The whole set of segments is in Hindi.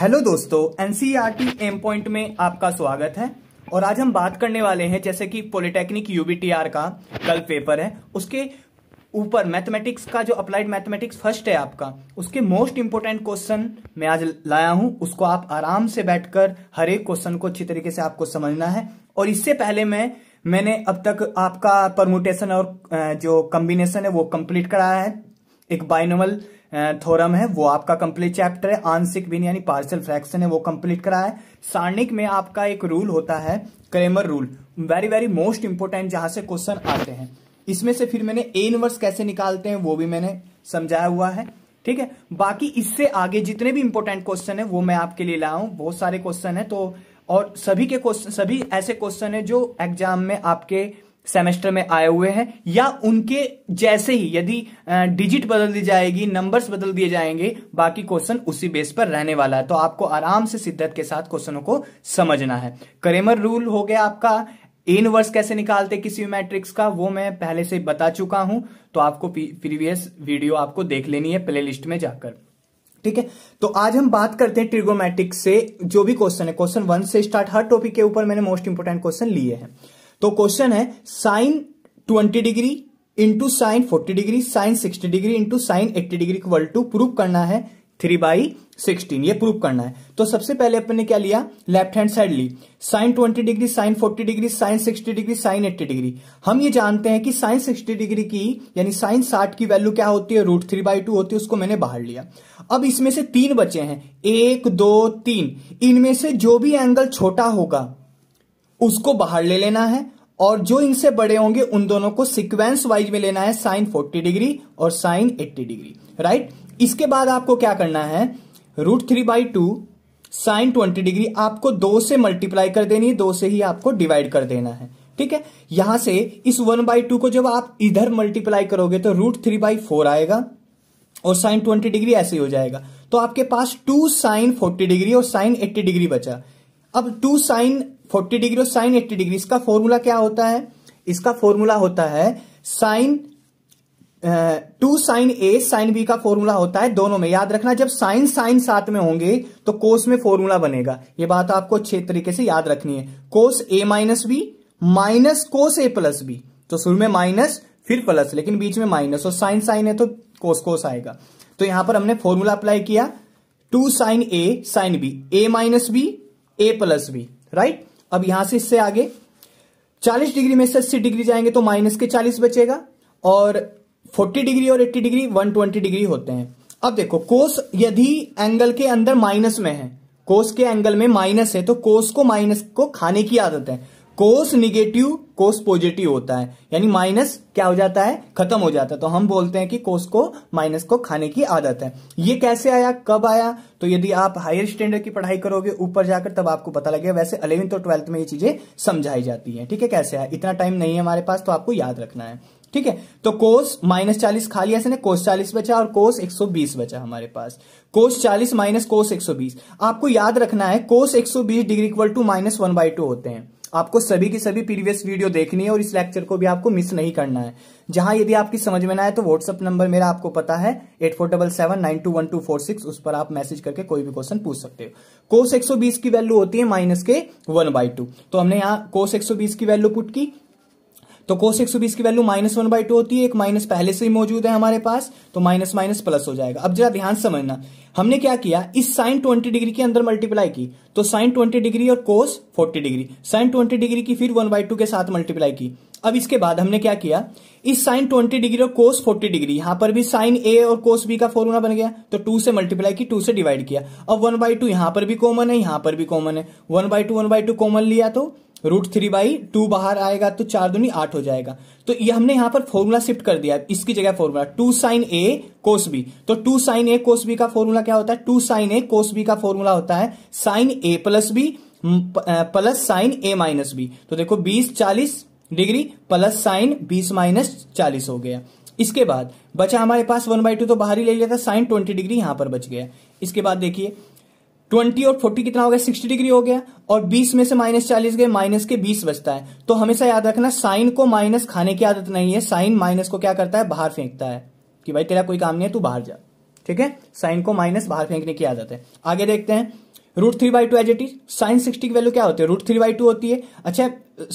हेलो दोस्तों एनसीईआरटी एम पॉइंट में आपका स्वागत है और आज हम बात करने वाले हैं जैसे कि पॉलिटेक्निक यूबीटीआर का कल पेपर है उसके ऊपर मैथमेटिक्स का जो अप्लाइड मैथमेटिक्स फर्स्ट है आपका उसके मोस्ट इंपोर्टेंट क्वेश्चन मैं आज लाया हूं उसको आप आराम से बैठकर हर एक क्वेश्चन को अच्छी तरीके से आपको समझना है और इससे पहले मैं मैंने अब तक आपका परमुटेशन और जो कम्बिनेशन है वो कंप्लीट कराया है एक बाइनोमल थोरम है वो आपका कंप्लीट चैप्टर है आंशिक भिन्न यानी पार्सल फ्रैक्शन है वो कंप्लीट करा है सारणिक में आपका एक रूल होता है Cramer rule very very most important जहां से क्वेश्चन आते हैं इसमें से फिर मैंने ए इनवर्स कैसे निकालते हैं वो भी मैंने समझाया हुआ है ठीक है बाकी इससे आगे जितने भी इंपोर्टेंट क्वेश्चन है वो मैं आपके लिए लाया हूं बहुत सारे क्वेश्चन है तो और सभी के क्वेश्चन सभी ऐसे क्वेश्चन है जो एग्जाम में आपके सेमेस्टर में आए हुए हैं या उनके जैसे ही यदि डिजिट बदल दी जाएगी नंबर्स बदल दिए जाएंगे बाकी क्वेश्चन उसी बेस पर रहने वाला है तो आपको आराम से सिद्धत के साथ क्वेश्चनों को समझना है करेमर रूल हो गया आपका इनवर्स कैसे निकालते किसी मैट्रिक्स का वो मैं पहले से बता चुका हूं तो आपको प्रीवियस वीडियो आपको देख लेनी है प्ले में जाकर ठीक है तो आज हम बात करते हैं ट्रिगोमेट्रिक से जो भी क्वेश्चन है क्वेश्चन वन से स्टार्ट हर टॉपिक के ऊपर मैंने मोस्ट इंपोर्टेंट क्वेश्चन लिए हैं तो क्वेश्चन है sine twenty degree into sine forty degree sine sixty degree into sine eighty degree equal to proof करना है थ्री बाई सिक्सटीन ये प्रूफ करना है तो सबसे पहले अपने क्या लिया लेफ्ट हैंड साइड ली sine twenty degree sine forty degree sine sixty degree sine eighty degree हम ये जानते हैं कि साइन सिक्सटी डिग्री की यानी साइन साठ की वैल्यू क्या होती है रूट थ्री बाई टू होती है उसको मैंने बाहर लिया अब इसमें से तीन बचे हैं एक दो तीन इनमें से जो भी एंगल छोटा होगा उसको बाहर ले लेना है और जो इनसे बड़े होंगे उन दोनों को सिक्वेंस वाइज में लेना है साइन फोर्टी डिग्री और साइन एट्टी डिग्री राइट इसके बाद आपको क्या करना है root three by two sine twenty degree आपको दो से मल्टीप्लाई कर देनी है दो से ही आपको डिवाइड कर देना है ठीक है यहां से इस वन बाई टू को जब आप इधर मल्टीप्लाई करोगे तो रूट थ्री बाई फोर आएगा और साइन ट्वेंटी डिग्री ऐसे ही हो जाएगा तो आपके पास टू साइन फोर्टी डिग्री और साइन एट्टी डिग्री बचा अब टू साइन फोर्टी डिग्री और साइन एट्टी डिग्री इसका फॉर्मूला क्या होता है इसका फॉर्मूला होता है sine two sine A sine B का फॉर्मूला होता है दोनों में याद रखना जब साइन साइन साथ में होंगे तो कोस में फॉर्मूला बनेगा ये बात आपको अच्छे तरीके से याद रखनी है cos A minus B minus cos A plus B तो शुरू में माइनस फिर प्लस लेकिन बीच में माइनस और साइन साइन है तो कोस कोस आएगा तो यहां पर हमने फॉर्मूला अप्लाई किया two sine A sine B A minus B A plus B right अब यहां से इससे आगे 40 डिग्री में से अस्सी डिग्री जाएंगे तो माइनस के 40 बचेगा और 40 डिग्री और 80 डिग्री 120 डिग्री होते हैं अब देखो कोस यदि एंगल के अंदर माइनस में है कोस के एंगल में माइनस है तो कोस को माइनस को खाने की आदत है कोस निगेटिव कोस पॉजिटिव होता है यानी माइनस क्या हो जाता है खत्म हो जाता है तो हम बोलते हैं कि कोस को माइनस को खाने की आदत है ये कैसे आया कब आया तो यदि आप हायर स्टैंडर्ड की पढ़ाई करोगे ऊपर जाकर तब आपको पता लगेगा वैसे अलेवेंथ और ट्वेल्थ में ये चीजें समझाई जाती है ठीक है कैसे आया इतना टाइम नहीं है हमारे पास तो आपको याद रखना है ठीक है तो कोस माइनस चालीस खाली ऐसे ने कोस चालीस बचा और कोस एक सौ बीस बचा हमारे पास कोस चालीस माइनस कोस एक सौ बीस आपको याद रखना है कोस एक सौ बीस degree equal to minus one by two होते हैं आपको सभी की सभी प्रीवियस वीडियो देखनी है और इस लेक्चर को भी आपको मिस नहीं करना है जहां यदि आपकी समझ में ना आए तो व्हाट्सअप नंबर मेरा आपको पता है eight four double seven nine two one two four six उस पर आप मैसेज करके कोई भी क्वेश्चन पूछ सकते हो कोस 120 की वैल्यू होती है माइनस के वन बाई टू तो हमने यहाँ कोस 120 की वैल्यू पुट की तो कोस एक की value minus one by two होती है एक माइनस पहले से ही मौजूद है हमारे पास तो माइनस माइनस प्लस हो जाएगा अब जरा ध्यान समझना हमने क्या किया इस साइन ट्वेंटी डिग्री के अंदर मल्टीप्लाई की तो साइन ट्वेंटी डिग्री और cos forty degree sine twenty degree की फिर वन बाई टू के साथ मल्टीप्लाई की अब इसके बाद हमने क्या किया इस साइन ट्वेंटी डिग्री और कोस फोर्टी डिग्री यहां पर भी साइन ए और कोस बी का फॉर्मूला बन गया तो टू से मल्टीप्लाई की टू से डिवाइड किया अब वन बाई टू यहां पर भी कॉमन है यहां पर भी कॉमन है one by two one by two common लिया तो रूट थ्री बाई टू बाहर आएगा तो चार दूनी आठ हो जाएगा तो ये हमने यहां पर फॉर्मूला शिफ्ट कर दिया इसकी जगह formula two sine A cos B तो two sine A cos B का फॉर्मूला क्या होता है two sine A cos B का फॉर्मूला होता है sine A plus B plus sine A minus B तो देखो बीस चालीस डिग्री प्लस साइन बीस माइनस चालीस हो गया इसके बाद बचा हमारे पास वन बाई टू तो बाहर ही ले लिया था साइन ट्वेंटी डिग्री यहां पर बच गया इसके बाद देखिए ट्वेंटी और फोर्टी कितना हो गया सिक्सटी डिग्री हो गया और बीस में से माइनस चालीस गए माइनस के बीस बचता है तो हमेशा याद रखना साइन को माइनस खाने की आदत नहीं है साइन माइनस को क्या करता है बाहर फेंकता है कि भाई तेरा कोई काम नहीं है तू बाहर जा ठीक है साइन को माइनस बाहर फेंकने की आदत है आगे देखते हैं root three by two as it is sine sixty की वैल्यू क्या होती है रूट थ्री बाई टू होती है अच्छा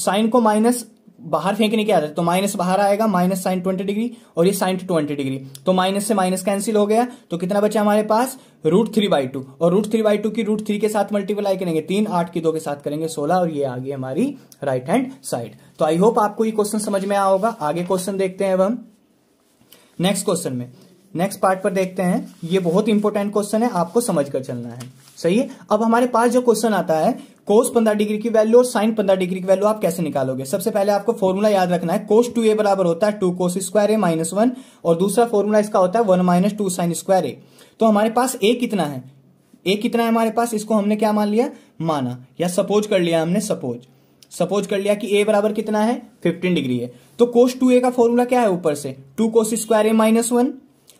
साइन को माइनस बाहर फेंकने के आदत तो माइनस बाहर आएगा माइनस साइन ट्वेंटी डिग्री और ये साइन ट्वेंटी डिग्री तो माइनस से माइनस कैंसिल हो गया तो कितना बचा हमारे पास रूट थ्री बाई टू और रूट थ्री बाई टू की रूट थ्री के साथ मल्टीप्लाई करेंगे तीन आठ की दो के साथ करेंगे सोलह और ये आ गई हमारी राइट हैंड साइड तो आई होप आपको ये क्वेश्चन समझ में आया होगा आगे क्वेश्चन देखते हैं अब हम नेक्स्ट क्वेश्चन में नेक्स्ट पार्ट पर देखते हैं ये बहुत इंपॉर्टेंट क्वेश्चन है आपको समझ कर चलना है सही है अब हमारे पास जो क्वेश्चन आता है कोस पंद्रह डिग्री की वैल्यू और साइन पंद्रह डिग्री की वैल्यू आप कैसे निकालोगे सबसे पहले आपको फॉर्मूला याद रखना है कोस टू ए बराबर होता है two cos square A minus one और दूसरा फॉर्मूला इसका होता है one minus two sine square A तो हमारे पास ए कितना है ए कितना है हमारे पास इसको हमने क्या मान लिया माना या सपोज कर लिया हमने सपोज सपोज कर लिया कि ए बराबर कितना है फिफ्टीन डिग्री है तो कोस टू ए का फॉर्मूला क्या है ऊपर से two cos square A minus one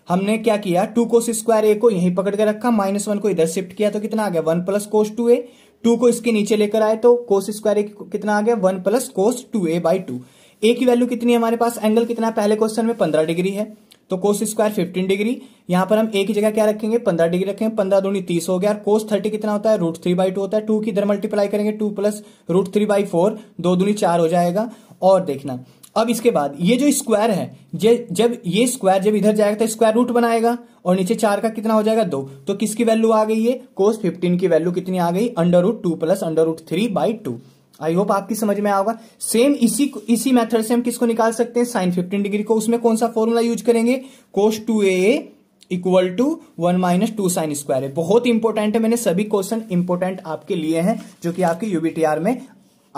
हमने क्या किया टू कोस स्क्वायर ए को यहीं पकड़ के रखा माइनस वन को इधर शिफ्ट किया तो कितना आ गया one plus cos two A two को इसके नीचे लेकर आए तो कोस स्क्वायर कितना आ गया one plus cos two A by two A की वैल्यू कितनी है हमारे पास एंगल कितना है पहले क्वेश्चन में पंद्रह डिग्री है तो कोस स्क्वायर फिफ्टीन डिग्री यहां पर हम ए की जगह क्या रखेंगे पंद्रह डिग्री रखेंगे पंद्रह दूनी तीस हो गया और कोस थर्टी कितना होता है रूट थ्री बाई टू होता है टू की इधर मल्टीप्लाई करेंगे two plus root three by four दो दूनी चार हो जाएगा और देखना अब इसके बाद ये जो स्क्वायर है जे, जब ये स्क्वायर जब इधर जाएगा तो स्क्वायर रूट बनाएगा और नीचे चार का कितना हो जाएगा दो तो किसकी वैल्यू आ गई है कोस फिफ्टीन की वैल्यू कितनी आ गई under root two plus under root three by two I hope आपकी समझ में आएगा सेम इसी इसी मेथड से हम किसको निकाल सकते हैं साइन फिफ्टीन डिग्री को उसमें कौन सा फॉर्मूला यूज करेंगे cos two A equal to one minus two sine square है बहुत इंपॉर्टेंट है मैंने सभी क्वेश्चन इंपॉर्टेंट आपके लिए हैं जो कि आपके यूबीटीआर में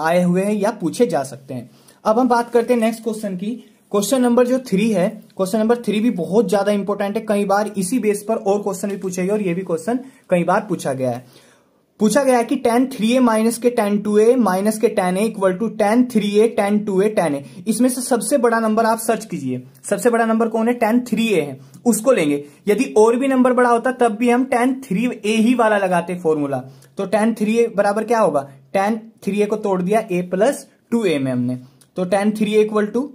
आए हुए हैं या पूछे जा सकते हैं अब हम बात करते हैं नेक्स्ट क्वेश्चन की क्वेश्चन नंबर जो थ्री है क्वेश्चन नंबर थ्री भी बहुत ज्यादा इंपॉर्टेंट है कई बार इसी बेस पर और क्वेश्चन भी पूछे गए और ये भी क्वेश्चन कई बार पूछा गया है पूछा गया है कि टेन थ्री ए माइनस के टेन टू ए माइनस के tan A equal to tan three A tan two A tan A इसमें से सबसे बड़ा नंबर आप सर्च कीजिए सबसे बड़ा नंबर कौन है टेन थ्री ए है उसको लेंगे यदि और भी नंबर बड़ा होता तब भी हम टेन थ्री ए ही वाला लगाते फॉर्मूला तो टेन थ्री ए बराबर क्या होगा टेन थ्री ए को तोड़ दिया ए प्लस टू ए में हमने तो टेन थ्री इक्वल टू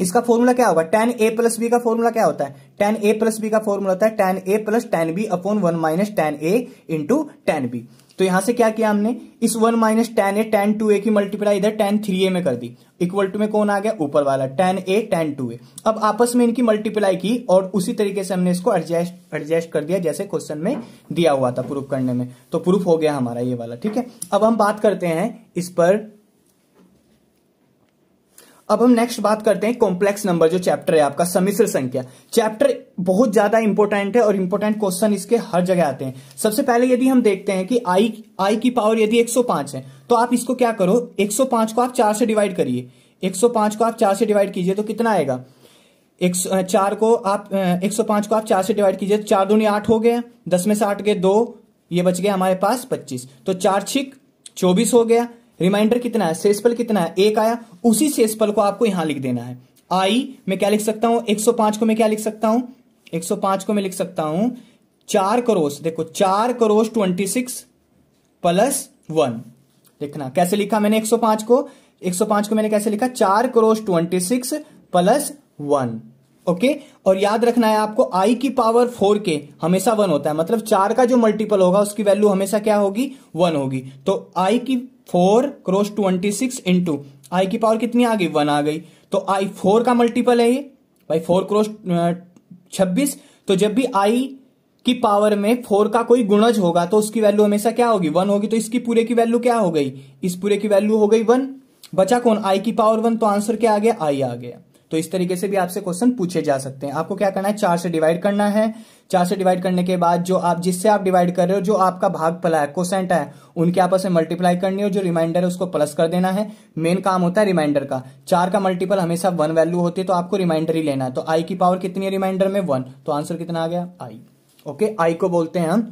इसका फॉर्मूला क्या होगा टेन ए प्लस बी का फॉर्मूला क्या होता है टेन ए प्लस बी का फॉर्मूला होता है tan A plus tan B upon one minus tan A into tan B तो यहां से क्या किया हमने इस one minus tan A tan two A की मल्टीप्लाई इधर टेन थ्री ए में कर दी इक्वल टू में कौन आ गया ऊपर वाला tan A tan two A अब आपस में इनकी मल्टीप्लाई की और उसी तरीके से हमने इसको एडजस्ट एडजस्ट कर दिया जैसे क्वेश्चन में दिया हुआ था प्रूफ करने में तो प्रूफ हो गया हमारा ये वाला ठीक है अब हम बात करते हैं इस पर अब हम नेक्स्ट बात करते हैं कॉम्प्लेक्स नंबर जो चैप्टर है आपका समिश्र संख्या चैप्टर बहुत ज्यादा इंपॉर्टेंट है और इंपॉर्टेंट क्वेश्चन इसके हर जगह आते हैं सबसे पहले यदि हम देखते हैं कि आई आई की पावर यदि 105 है तो आप इसको क्या करो 105 को आप चार से डिवाइड करिए 105 को आप चार से डिवाइड कीजिए तो कितना आएगा एक चार को आप एक को आप चार से डिवाइड कीजिए तो चार दूनी आठ हो गया दस में से आठ गए दो ये बच गया हमारे पास पच्चीस तो चार छिक चौबीस हो गया रिमाइंडर कितना है सेसपल कितना है एक आया उसी सेसपल को आपको यहां लिख देना है आई मैं क्या लिख सकता हूं 105 को मैं क्या लिख सकता हूं 105 को मैं लिख सकता हूं चार करोस देखो चार cross twenty six plus one देखना कैसे लिखा मैंने 105 को 105 को मैंने कैसे लिखा चार cross twenty six plus one okay और याद रखना है आपको आई की पावर फोर के हमेशा वन होता है मतलब चार का जो मल्टीपल होगा उसकी वैल्यू हमेशा क्या होगी वन होगी तो आई की four cross twenty six into I की पावर कितनी आ गई वन आ गई तो आई फोर का मल्टीपल है ये भाई फोर क्रोस छब्बीस तो जब भी आई की पावर में फोर का कोई गुणज होगा तो उसकी वैल्यू हमेशा क्या होगी वन होगी तो इसकी पूरे की वैल्यू क्या हो गई इस पूरे की वैल्यू हो गई वन बचा कौन आई की पावर वन तो आंसर क्या आ गया आई आ गया तो इस तरीके से भी आपसे क्वेश्चन पूछे जा सकते हैं आपको क्या करना है चार से डिवाइड करना है चार से डिवाइड करने के बाद जो आप जिससे आप डिवाइड कर रहे हो जो आपका भाग पला है कोसेंट है उनके आपस में मल्टीप्लाई करनी है जो रिमाइंडर है उसको प्लस कर देना है मेन काम होता है रिमाइंडर का चार का मल्टीपल हमेशा वन वैल्यू होती है तो आपको रिमाइंडर ही लेना है तो आई की पावर कितनी है रिमाइंडर में वन तो आंसर कितना आ गया आई ओके आई को बोलते हैं हम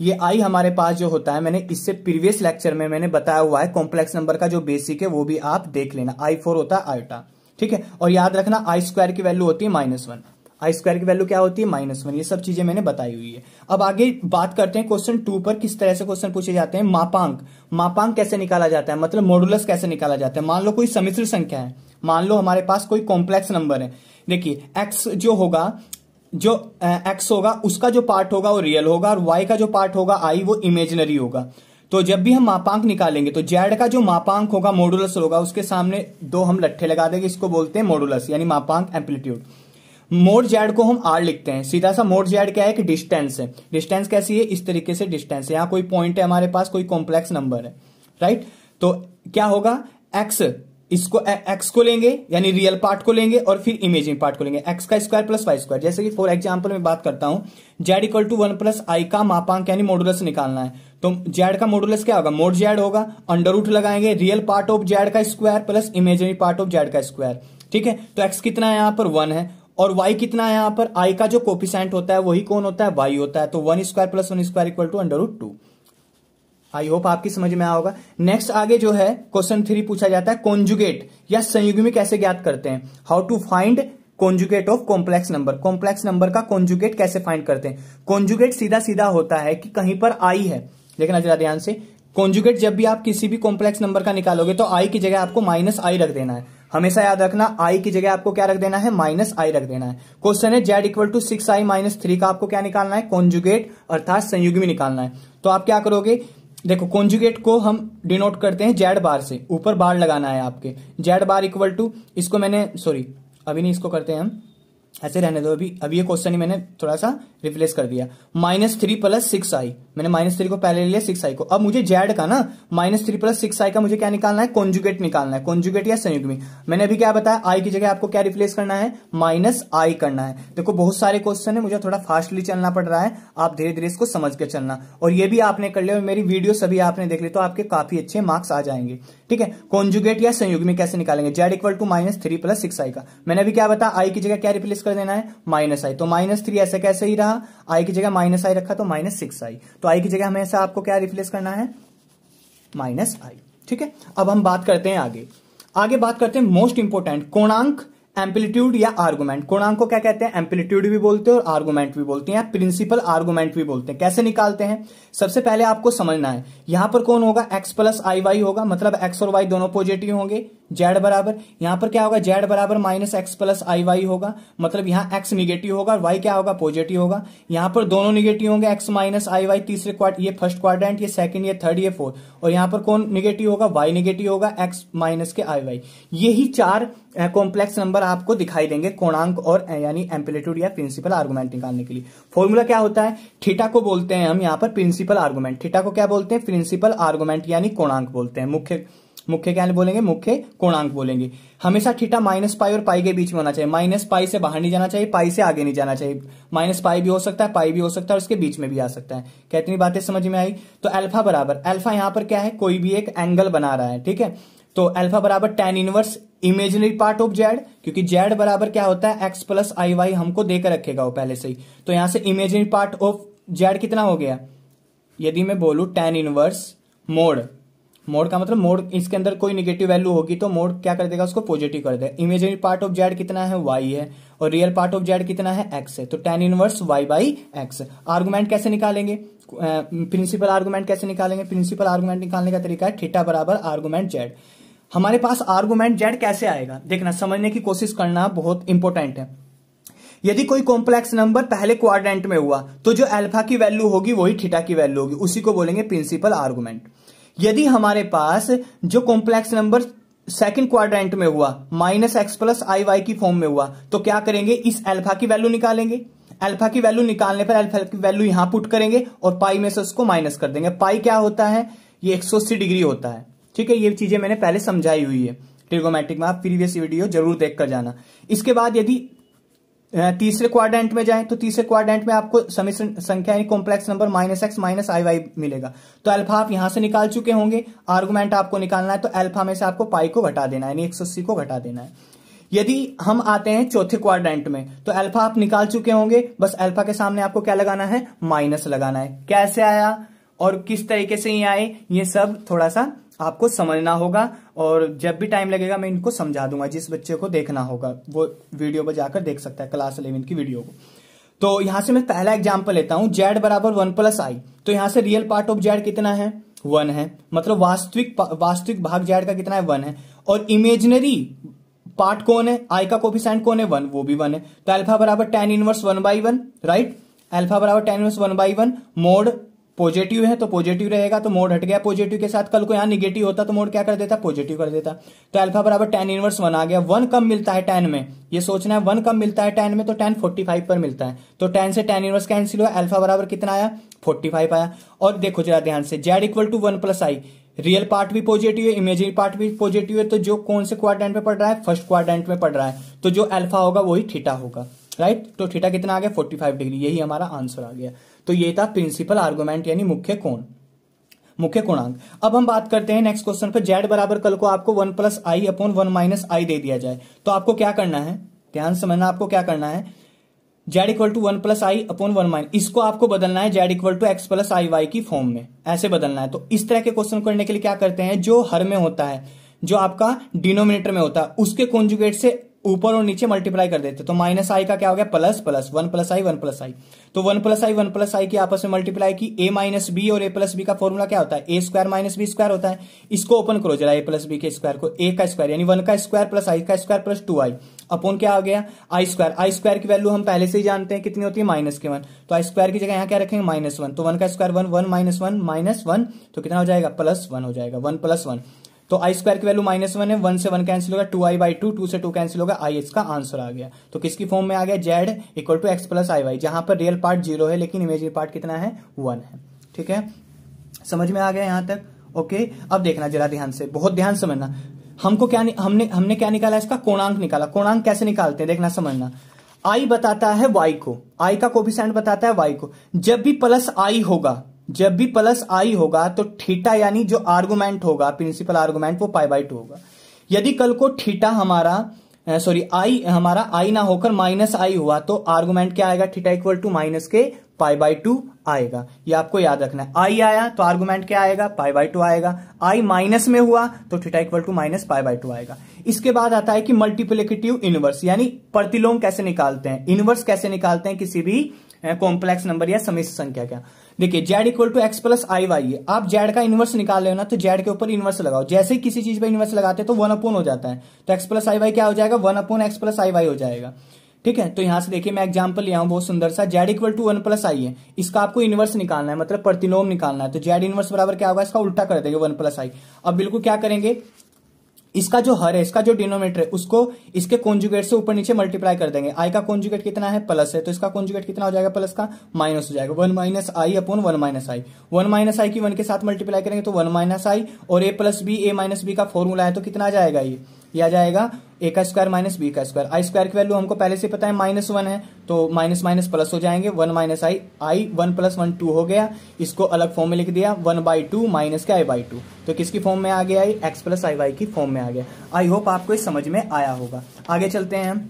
ये आई हमारे पास जो होता है मैंने इससे प्रीवियस लेक्चर में मैंने बताया हुआ है कॉम्प्लेक्स नंबर का जो बेसिक है वो भी आप देख लेना आई फोर होता है आयोटा ठीक है और याद रखना आई स्क्वायर की वैल्यू होती है माइनस वन आई स्क्वायर की वैल्यू क्या होती है माइनस वन ये सब चीजें मैंने बताई हुई है अब आगे बात करते हैं क्वेश्चन टू पर किस तरह से क्वेश्चन पूछे जाते हैं मापांक मापांक कैसे निकाला जाता है मतलब मॉडुलस कैसे निकाला जाता है मान लो कोई समिश्र संख्या है मान लो हमारे पास कोई कॉम्प्लेक्स नंबर है देखिए एक्स जो होगा जो एक्स होगा उसका जो पार्ट होगा वो रियल होगा और वाई का जो पार्ट होगा आई वो इमेजिनरी होगा तो जब भी हम मापांक निकालेंगे तो जेड का जो मापांक होगा मोडुलस होगा उसके सामने दो हम लट्ठे लगा देंगे इसको बोलते हैं मोडुलस यानी मापांक एम्पलीट्यूड मोड जेड को हम आर लिखते हैं सीधा सा मोड जेड क्या है कि डिस्टेंस है डिस्टेंस कैसी है इस तरीके से डिस्टेंस है यहां कोई पॉइंट है हमारे पास कोई कॉम्प्लेक्स नंबर है राइट तो क्या होगा एक्स इसको एक्स को लेंगे यानी रियल पार्ट को लेंगे और फिर इमेजिंग पार्ट को लेंगे एक्स का स्क्वायर प्लस वाई स्क्वायर जैसे कि फॉर एग्जांपल मैं बात करता हूं Z equal to one plus आई का मापांक यानी मॉडुलस निकालना है तो जेड का मॉडुलस क्या होगा मोड जेड होगा अंडर रूट लगाएंगे रियल पार्ट ऑफ जेड का square plus imaginary part of Z का स्क्वायर ठीक है तो एक्स कितना है यहां पर वन है और वाई कितना है यहां पर आई का जो कोपिसेंट होता है वही कौन होता है वाई होता है तो one square plus one square equal to under root two I hope आपकी समझ में आया होगा नेक्स्ट आगे जो है क्वेश्चन थ्री पूछा जाता है कॉन्जुगेट या संयुग में कैसे ज्ञात करते हैं how to find conjugate of complex number complex number का कॉन्जुगेट कैसे फाइंड करते हैं कॉन्जुगेट सीधा सीधा होता है कि कहीं पर आई है लेकिन अजरा ध्यान से कॉन्जुगेट जब भी आप किसी भी कॉम्प्लेक्स नंबर का निकालोगे तो आई की जगह आपको माइनस आई रख देना है हमेशा याद रखना आई की जगह आपको क्या रख देना है माइनस आई रख देना है क्वेश्चन है Z equal to six I minus three का आपको क्या निकालना है कॉन्जुगेट अर्थात संयुग्मी निकालना है तो आप क्या करोगे देखो कॉन्जुगेट को हम डिनोट करते हैं जेड बार से ऊपर बार लगाना है आपके जेड बार इक्वल टू इसको मैंने सॉरी अभी नहीं इसको करते हैं हम ऐसे रहने दो अभी अभी ये क्वेश्चन ही मैंने थोड़ा सा रिप्लेस कर दिया minus three plus six I मैंने माइनस थ्री को पहले लिया सिक्स आई को अब मुझे जेड का ना minus three plus six I का मुझे क्या निकालना है कॉन्जुगेट निकालना है कॉन्जुगेट या संयुक्त में मैंने अभी क्या बताया आई की जगह आपको क्या रिप्लेस करना है माइनस आई करना है देखो बहुत सारे क्वेश्चन है मुझे थोड़ा फास्टली चलना पड़ रहा है आप धीरे धीरे इसको समझ के चलना और ये भी आपने कर लिया और मेरी वीडियो सभी आपने देख ली तो आपके काफी अच्छे मार्क्स आ जाएंगे ठीक है कॉन्जुगेट या संयुग में कैसे निकालेंगे Z equal to minus three plus six I का मैंने अभी क्या बताया आई की जगह क्या रिप्लेस कर देना है माइनस आई तो माइनस थ्री ऐसा कैसे ही रहा आई की जगह माइनस आई रखा तो माइनस सिक्स आई तो आई की जगह हमेशा आपको क्या रिप्लेस करना है माइनस आई ठीक है अब हम बात करते हैं आगे आगे बात करते हैं मोस्ट इंपोर्टेंट कोणांक एम्पलीट्यूड या आर्गूमेंट कोणांक को क्या कहते हैं एम्पलीट्यूड भी बोलते हैं और आर्गूमेंट भी बोलते हैं या प्रिंसिपल आर्गूमेंट भी बोलते हैं कैसे निकालते हैं सबसे पहले आपको समझना है यहां पर कौन होगा एक्स प्लस आई वाई होगा मतलब एक्स और वाई दोनों पॉजिटिव होंगे जेड बराबर यहां पर क्या होगा जेड बराबर माइनस एक्स प्लस आई वाई होगा मतलब यहां एक्स निगेटिव होगा और वाई क्या होगा पॉजिटिव होगा यहां पर दोनों निगेटिव होंगे एक्स माइनस आई वाई तीसरे क्वार्ट ये फर्स्ट क्वार्टेंट ये सेकंड ये थर्ड ये फोर्थ और यहां पर कौन निगेटिव होगा वाई निगेटिव होगा एक्स माइनस के आई वाई यही चार कॉम्प्लेक्स नंबर आपको दिखाई देंगे कोणांक और यानी एम्पलीट्यूड या प्रिंसिपल आर्गुमेंट निकालने के लिए फॉर्मूला क्या होता है थीटा को बोलते हैं हम यहाँ पर प्रिंसिपल आर्गुमेंट थीटा को क्या बोलते हैं प्रिंसिपल आर्गुमेंट यानी कोणांक बोलते हैं मुख्य मुख्य क्या बोलेंगे मुख्य कोणांक बोलेंगे हमेशा थीटा माइनस पाई और पाई के बीच में होना चाहिए माइनस पाई से बाहर नहीं जाना चाहिए पाई से आगे नहीं जाना चाहिए माइनस पाई भी हो सकता है पाई भी हो सकता है और इसके बीच में भी आ सकता है कितनी बातें समझ में आई तो अल्फा बराबर अल्फा यहां पर क्या है कोई भी एक एंगल बना रहा है ठीक है तो अल्फा बराबर tan inverse imaginary part of Z क्योंकि जेड बराबर क्या होता है एक्स प्लस आई वाई हमको देकर रखेगा वो पहले से ही तो यहां से इमेजिनरी पार्ट ऑफ जेड कितना हो गया यदि मैं बोलू टेन इनवर्स मोड मोड का मतलब मोड इसके अंदर कोई निगेटिव वैल्यू होगी तो मोड क्या कर देगा उसको पॉजिटिव कर देगा इमेजिनरी पार्ट ऑफ जेड कितना है वाई है और रियल पार्ट ऑफ जेड कितना है एक्स है तो tan inverse Y by X argument कैसे निकालेंगे प्रिंसिपल आर्गूमेंट कैसे निकालेंगे प्रिंसिपल आर्गूमेंट निकालने का तरीका है थीटा बराबर आर्गूमेंट जेड हमारे पास आर्गुमेंट जेड कैसे आएगा देखना समझने की कोशिश करना बहुत इंपॉर्टेंट है यदि कोई कॉम्प्लेक्स नंबर पहले क्वाड्रेंट में हुआ तो जो अल्फा की वैल्यू होगी वही थीटा की वैल्यू होगी उसी को बोलेंगे प्रिंसिपल आर्गूमेंट यदि हमारे पास जो कॉम्प्लेक्स नंबर सेकंड क्वाड्रेंट में हुआ माइनस एक्स प्लस आई वाई की फॉर्म में हुआ तो क्या करेंगे इस अल्फा की वैल्यू निकालेंगे अल्फा की वैल्यू निकालने पर अल्फा की वैल्यू यहां पुट करेंगे और पाई में से उसको माइनस कर देंगे पाई क्या होता है ये 180 डिग्री होता है ठीक है ये चीजें मैंने पहले समझाई हुई है ट्रिगोमेट्रिक में आप प्रीवियस वीडियो जरूर देख कर जाना इसके बाद यदि तीसरे क्वाड्रेंट में जाए तो तीसरे क्वाड्रेंट में आपको समीकरण संख्या यानी complex number minus X minus I Y मिलेगा तो अल्फा आप यहां से निकाल चुके होंगे आर्गुमेंट आपको निकालना है तो अल्फा में से आपको पाई को घटा देना है यानी एक को घटा देना है यदि हम आते हैं चौथे क्वाड्रेंट में तो अल्फा आप निकाल चुके होंगे बस अल्फा के सामने आपको क्या लगाना है माइनस लगाना है कैसे आया और किस तरीके से ये आए ये सब थोड़ा सा आपको समझना होगा और जब भी टाइम लगेगा मैं इनको समझा दूंगा जिस बच्चे को देखना होगा वो वीडियो पर जाकर देख सकता है क्लास इलेवन की वीडियो को तो यहां से मैं पहला एग्जाम्पल लेता हूं जेड बराबर वन प्लस आई तो यहां से रियल पार्ट ऑफ जेड कितना है वन है मतलब वास्तविक वास्तविक भाग जेड का कितना है वन है और इमेजिनरी पार्ट कौन है आई का कॉपी साइन कौन है वन वो भी वन है तो अल्फा बराबर tan inverse one by one right alpha बराबर tan inverse one by one mod positive है तो पॉजिटिव रहेगा तो मोड हट गया पॉजिटिव के साथ कल को यहाँ निगेटिव होता तो मोड क्या कर देता पॉजिटिव कर देता तो अल्फा बराबर टेन इनवर्स वन आ गया वन कम मिलता है टेन में ये सोचना है वन कम मिलता है टेन में तो टेन फोर्टी फाइव पर मिलता है तो टेन से टेन इनवर्स कैंसिल हुआ अल्फा बराबर कितना आया फोर्टी फाइव आया और देखो जरा ध्यान से Z equal to one plus I real part भी पॉजिटिव है इमेजिनरी पार्ट भी पॉजिटिव है तो जो कौन से क्वाड्रेंट में पड़ रहा है फर्स्ट क्वाड्रेंट में पड़ रहा है तो जो अल्फा होगा वही ठीटा होगा राइट तो ठीटा कितना आ गया फोर्टी फाइव डिग्री यही हमारा आंसर आ गया तो ये था प्रिंसिपल आर्गुमेंट यानी मुख्य कोण मुख्य कोणांक अब हम बात करते हैं नेक्स्ट क्वेश्चन पर जेड बराबर कल को आपको one plus I upon one minus I दे दिया जाए तो आपको क्या करना है ध्यान समझना आपको क्या करना है Z equal to one plus I upon one minus इसको आपको बदलना है Z equal to x plus I Y की फॉर्म में ऐसे बदलना है तो इस तरह के क्वेश्चन करने के लिए क्या करते हैं जो हर में होता है जो आपका डिनोमिनेटर में होता है उसके कॉन्जुगेट से ऊपर और नीचे मल्टीप्लाई कर देते तो माइनस आई का क्या हो गया plus plus one plus I one plus I तो one plus I one plus I की आपस में मल्टीप्लाई की ए माइनस बी और ए प्लस बी का फॉर्मूला क्या होता है A square minus B square होता है इसको ओपन करो जरा ए प्लस बी के स्क्वायर को ए का स्क्वायर यानी वन का स्क्वायर प्लस आई का square plus two I upon क्या आ गया आई स्क्वायर आई स्क्वायर की वैल्यू हम पहले से ही जानते हैं कितनी होती है माइनस के वन तो आई स्क्वायर की जगह यहाँ क्या रखेंगे माइनस वन तो वन का square one one minus one minus one तो कितना हो जाएगा प्लस वन हो जाएगा वन प्लस वन तो आई स्क्वायर की वैल्यू माइनस वन है वन से वन कैंसिल होगा two I by two two से टू कैंसिल होगा आई इसका आंसर आ गया तो किसकी फॉर्म में आ गया Z equal to x plus I Y जहां पर रियल पार्ट जीरो है लेकिन इमेजरी पार्ट कितना है वन है ठीक है समझ में आ गया यहां तक ओके अब देखना जरा ध्यान से बहुत ध्यान समझना हमको क्या हमने हमने क्या निकाला इसका कोणांक निकाला कोणांक कैसे निकालते हैं देखना समझना आई बताता है वाई को आई का कोफिशेंट बताता है वाई को जब भी प्लस आई होगा जब भी प्लस आई होगा तो थीटा यानी जो आर्गुमेंट होगा प्रिंसिपल आर्गुमेंट वो पाई बाई टू होगा यदि कल को थीटा हमारा सॉरी आई हमारा आई ना होकर माइनस आई हुआ तो आर्गुमेंट क्या आएगा थीटा इक्वल टू माइनस के पाई बाई टू आएगा ये आपको याद रखना है आई आया तो आर्गुमेंट क्या आएगा पाई बाई टू आएगा आई माइनस में हुआ तो theta equal to minus pi by two आएगा इसके बाद आता है कि मल्टीप्लिकेटिव इनवर्स यानी प्रतिलोम कैसे निकालते हैं इनवर्स कैसे निकालते हैं किसी भी कॉम्प्लेक्स नंबर या समिश्र संख्या का देखिए Z equal to x plus I Y है आप जेड का इन्वर्स निकाल रहे हो ना तो जेड के ऊपर इन्वर्स लगाओ जैसे ही किसी चीज पर इन्वर्स लगाते हैं तो वन अपोन हो जाता है तो एक्स प्लस आई वाई क्या हो जाएगा वन अपोन एक्स प्लस आई वाई हो जाएगा ठीक है तो यहां से देखिए मैं एग्जाम्पल लिया हूं बहुत सुंदर सा Z equal to one plus आई है इसका आपको इन्वर्स निकालना है मतलब प्रतिलोम निकालना है तो जेड इन्वर्स बराबर क्या होगा इसका उल्टा कर देगा वन प्लस आई अब बिल्कुल क्या करेंगे इसका जो हर है इसका जो डिनोमीटर है उसको इसके कॉन्जुगेट से ऊपर नीचे मल्टीप्लाई कर देंगे आई का कॉन्जुगेट कितना है प्लस है तो इसका कॉन्जुगेट कितना हो जाएगा प्लस का माइनस हो जाएगा one minus I upon one minus I one minus I की वन के साथ मल्टीप्लाई करेंगे तो वन माइनस आई और A plus B A minus B का फॉर्मूला है तो कितना आ जाएगा ये यह आ जाएगा ए का स्क्वायर माइनस बी का स्क्वायर आई स्क्वायर की वैल्यू हमको पहले से पता है माइनस वन है तो माइनस माइनस प्लस हो जाएंगे one minus I I one plus one two हो गया इसको अलग फॉर्म में लिख दिया वन बाई टू माइनस के आई बाई टू तो किसकी फॉर्म में आ गया I X plus I Y की फॉर्म में आ गया आई होप आपको इस समझ में आया होगा आगे चलते हैं हम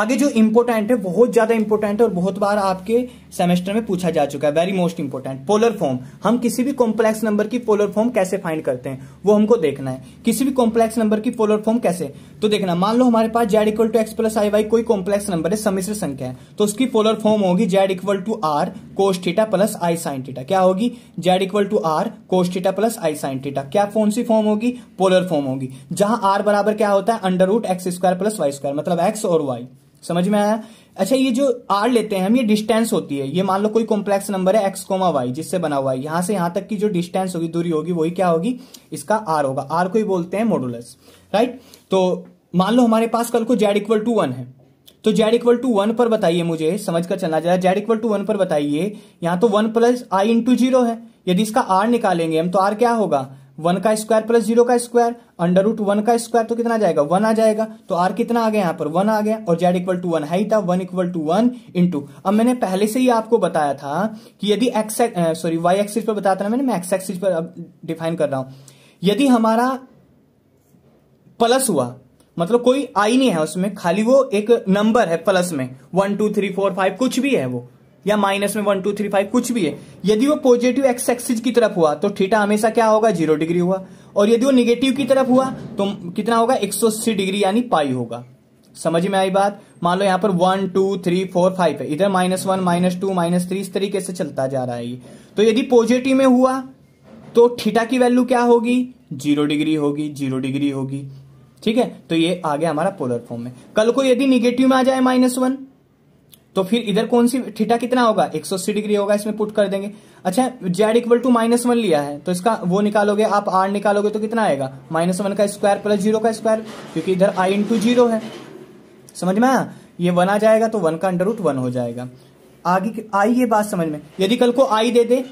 आगे जो इंपोर्टेंट है बहुत ज्यादा इंपोर्टेंट है और बहुत बार आपके सेमेस्टर में पूछा जा चुका है very most important polar form हम किसी भी कॉम्प्लेक्स नंबर की पोलर फॉर्म कैसे फाइंड करते हैं वो हमको देखना है किसी भी कॉम्प्लेक्स नंबर की पोलर फॉर्म कैसे तो देखना मान लो हमारे पास Z equal to x plus I Y कोई कॉम्प्लेक्स नंबर है समिश्र संख्या है तो उसकी पोलर फॉर्म होगी Z equal to are cos theta plus I sine theta क्या होगी Z equal to are cos theta plus I sine theta क्या कौन सी फॉर्म होगी पोलर फॉर्म होगी जहां आर बराबर क्या होता है under root X square plus Y square मतलब एक्स और वाई समझ में आया अच्छा ये जो आर लेते हैं हम ये डिस्टेंस होती है ये मान लो कोई कॉम्प्लेक्स नंबर है एक्स कोमा वाई जिससे बना हुआ है यहां से यहां तक की जो डिस्टेंस होगी दूरी होगी वही क्या होगी इसका आर होगा आर को ही बोलते हैं मोडुलस राइट तो मान लो हमारे पास कल को जेड इक्वल टू वन है तो जेड इक्वल टू वन पर बताइए मुझे समझ कर चलना चाहिए जेड इक्वल टू वन पर बताइए यहां तो one plus I into zero है यदि इसका आर निकालेंगे हम तो आर क्या होगा वन का स्क्वायर प्लस जीरो का स्क्वायर अंडर रूट वन का स्क्वायर तो कितना जाएगा वन आ जाएगा तो आर कितना आ गया यहां पर वन आ गया और जेड इक्वल टू वन है ही था one equal to one into अब मैंने पहले से ही आपको बताया था कि यदि एक्स सॉरी वाई एक्सिस पर बताया था ना मैंने मैं एक्स एक्सिस पर अब डिफाइन कर रहा हूं यदि हमारा प्लस हुआ मतलब कोई आई नहीं है उसमें खाली वो एक नंबर है प्लस में one two three four five कुछ भी है वो या माइनस में वन टू थ्री फाइव कुछ भी है यदि वो पॉजिटिव एक्स एक्सिस की तरफ हुआ तो थीटा हमेशा क्या होगा जीरो डिग्री हुआ और यदि वो निगेटिव की तरफ हुआ तो कितना होगा एक सौ अस्सी डिग्री यानी पाई होगा समझ में आई बात मान लो यहाँ पर one two three four five है इधर minus one minus two minus three इस तरीके से चलता जा रहा है ये तो यदि पॉजिटिव में हुआ तो थीटा की वैल्यू क्या होगी जीरो डिग्री होगी जीरो डिग्री होगी ठीक है तो ये आ गया हमारा पोलर फॉर्म में कल को यदि निगेटिव में आ जाए माइनस वन तो फिर इधर कौन सी थीटा कितना होगा एक सौ अस्सी डिग्री होगा इसमें पुट कर देंगे अच्छा Z equal to minus one लिया है तो इसका वो निकालोगे आप आर निकालोगे तो कितना आएगा माइनस वन का स्क्वायर प्लस जीरो का स्क्वायर क्योंकि इधर आई इंटू जीरो है समझ में आया ये वन आ जाएगा तो वन का अंडर रूट वन हो जाएगा आगे आई ये बात समझ में यदि कल को आई दे दे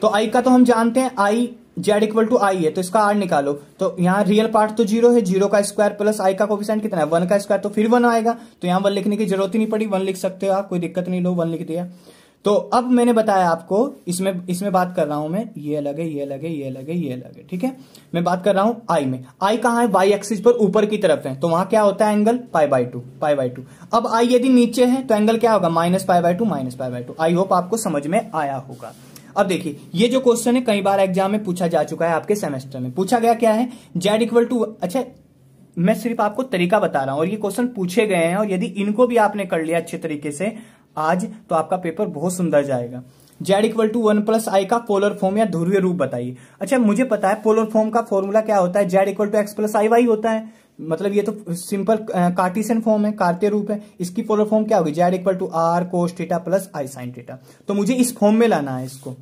तो आई का तो हम जानते हैं I Z equal to I है तो इसका आर निकालो तो यहाँ रियल पार्ट तो जीरो है जीरो का स्क्वायर प्लस आई का कोफिशेंट कितना है वन का स्क्वायर तो फिर वन आएगा तो यहाँ वन लिखने की जरूरत ही नहीं पड़ी वन लिख सकते हो आप कोई दिक्कत नहीं लो वन लिख दिया तो अब मैंने बताया आपको इसमें इसमें बात कर रहा हूं मैं ये लगे ये लगे ये लगे ये लगे ठीक है मैं बात कर रहा हूं आई में आई कहा है वाई एक्सिस पर ऊपर की तरफ है तो वहां क्या होता है angle pi by two pi by two अब आई यदि नीचे है तो एंगल क्या होगा minus pi by two minus pi by two I hope आपको समझ में आया होगा अब देखिए ये जो क्वेश्चन है कई बार एग्जाम में पूछा जा चुका है आपके सेमेस्टर में पूछा गया क्या है जेड इक्वल टू अच्छा मैं सिर्फ आपको तरीका बता रहा हूं और ये क्वेश्चन पूछे गए हैं और यदि इनको भी आपने कर लिया अच्छे तरीके से आज तो आपका पेपर बहुत सुंदर जाएगा z equal to one plus आई का पोलर फॉर्म या ध्रुवीय रूप बताइए अच्छा मुझे पता है पोलर फॉर्म का फॉर्मूला क्या होता है Z equal to x plus I y होता है मतलब ये तो सिंपल कार्टिसन फॉर्म है कार्तीय रूप है इसकी पोलर फॉर्म क्या होगी Z equal to are cos theta plus I sine theta तो मुझे इस फॉर्म में लाना है इसको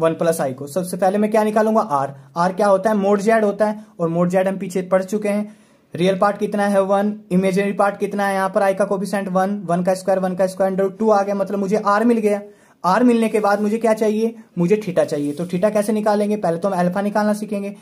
वन प्लस आई को सबसे पहले मैं क्या निकालूंगा आर आर क्या होता है मोड जेड होता है और मोड जेड हम पीछे पढ़ चुके हैं रियल पार्ट कितना है वन इमेजिनरी पार्ट कितना है यहां पर आई का कोफिशेंट वन वन का स्क्वायर वन का स्क्वायर अंडर टू आ गया मतलब मुझे आर मिल गया आर मिलने के बाद मुझे क्या चाहिए मुझे ठीटा चाहिए तो ठीटा कैसे निकालेंगे पहले तो हम अल्फा निकालना सीखेंगे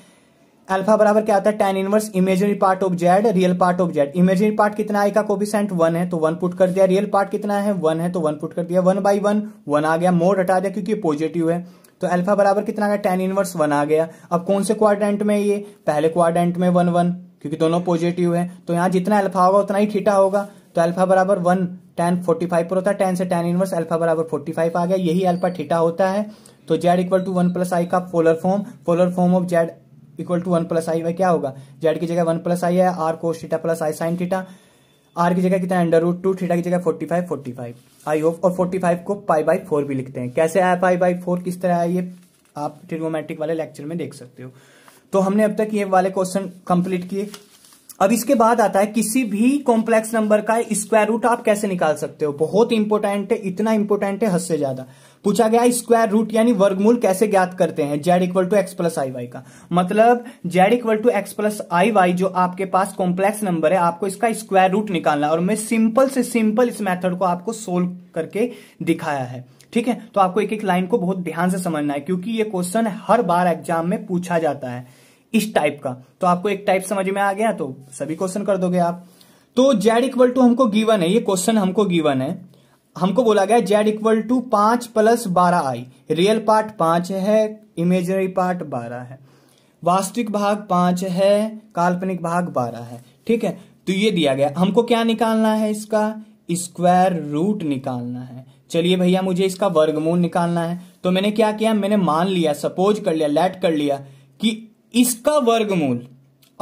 अल्फा बराबर क्या आता है tan inverse imaginary part of z real part of z imaginary part कितना आएगा कोविसेंट वन है तो वन पुट कर दिया रियल पार्ट कितना है वन है तो वन पुट कर दिया वन बाई वन वन आ गया मोड हटा दिया क्योंकि पॉजिटिव है तो अल्फा बराबर कितना आ गया टेन इनवर्स वन आ गया अब कौन से क्वाड्रेंट में ये पहले क्वाड्रेंट में वन वन क्योंकि दोनों पॉजिटिव है तो यहाँ जितना अल्फा होगा उतना ही ठीठा होगा तो अल्फा बराबर वन टेन फोर्टी फाइव पर होता है टेन से टेन इनवर्स अल्फा बराबर फोर्टी फाइव आ गया यही अल्फा थीटा होता है तो z equal to one plus आई का polar form polar form of z equal to one plus I y क्या होगा जेड की जगह वन प्लस आई है आर कोस थीटा प्लस आई साइन थीटा आर की जगह कितना अंडर रूट टू थीटा की जगह forty five forty five I hope और फोर्टी फाइव को पाई बाई फोर भी लिखते हैं कैसे आया पाई बाई फोर किस तरह आया ये आप ट्रिगोमेट्रिक वाले लेक्चर में देख सकते हो तो हमने अब तक ये वाले क्वेश्चन कंप्लीट किए अब इसके बाद आता है किसी भी कॉम्प्लेक्स नंबर का स्क्वायर रूट आप कैसे निकाल सकते हो बहुत इंपॉर्टेंट है इतना इंपॉर्टेंट है हद से ज्यादा पूछा गया स्क्वायर रूट यानी वर्गमूल कैसे ज्ञात करते हैं z equal to x plus I y का मतलब z equal to x plus I y जो आपके पास कॉम्प्लेक्स नंबर है आपको इसका स्क्वायर रूट निकालना और मैं सिंपल से सिंपल इस मेथड को आपको सोल्व करके दिखाया है ठीक है तो आपको एक एक लाइन को बहुत ध्यान से समझना है क्योंकि ये क्वेश्चन हर बार एग्जाम में पूछा जाता है इस टाइप का तो आपको एक टाइप समझ में आ गया तो सभी क्वेश्चन कर दोगे आप तो जेड इक्वल टू हमको गिवन है ये क्वेश्चन हमको गिवन है हमको बोला गया जेड इक्वल टू पांच प्लस बारह आई रियल पार्ट पांच है इमेजरी पार्ट बारह है वास्तविक भाग पांच है काल्पनिक भाग बारह है ठीक है तो ये दिया गया हमको क्या निकालना है इसका स्क्वायर रूट निकालना है चलिए भैया मुझे इसका वर्गमूल निकालना है तो मैंने क्या किया मैंने मान लिया सपोज कर लिया लेट कर लिया कि इसका वर्गमूल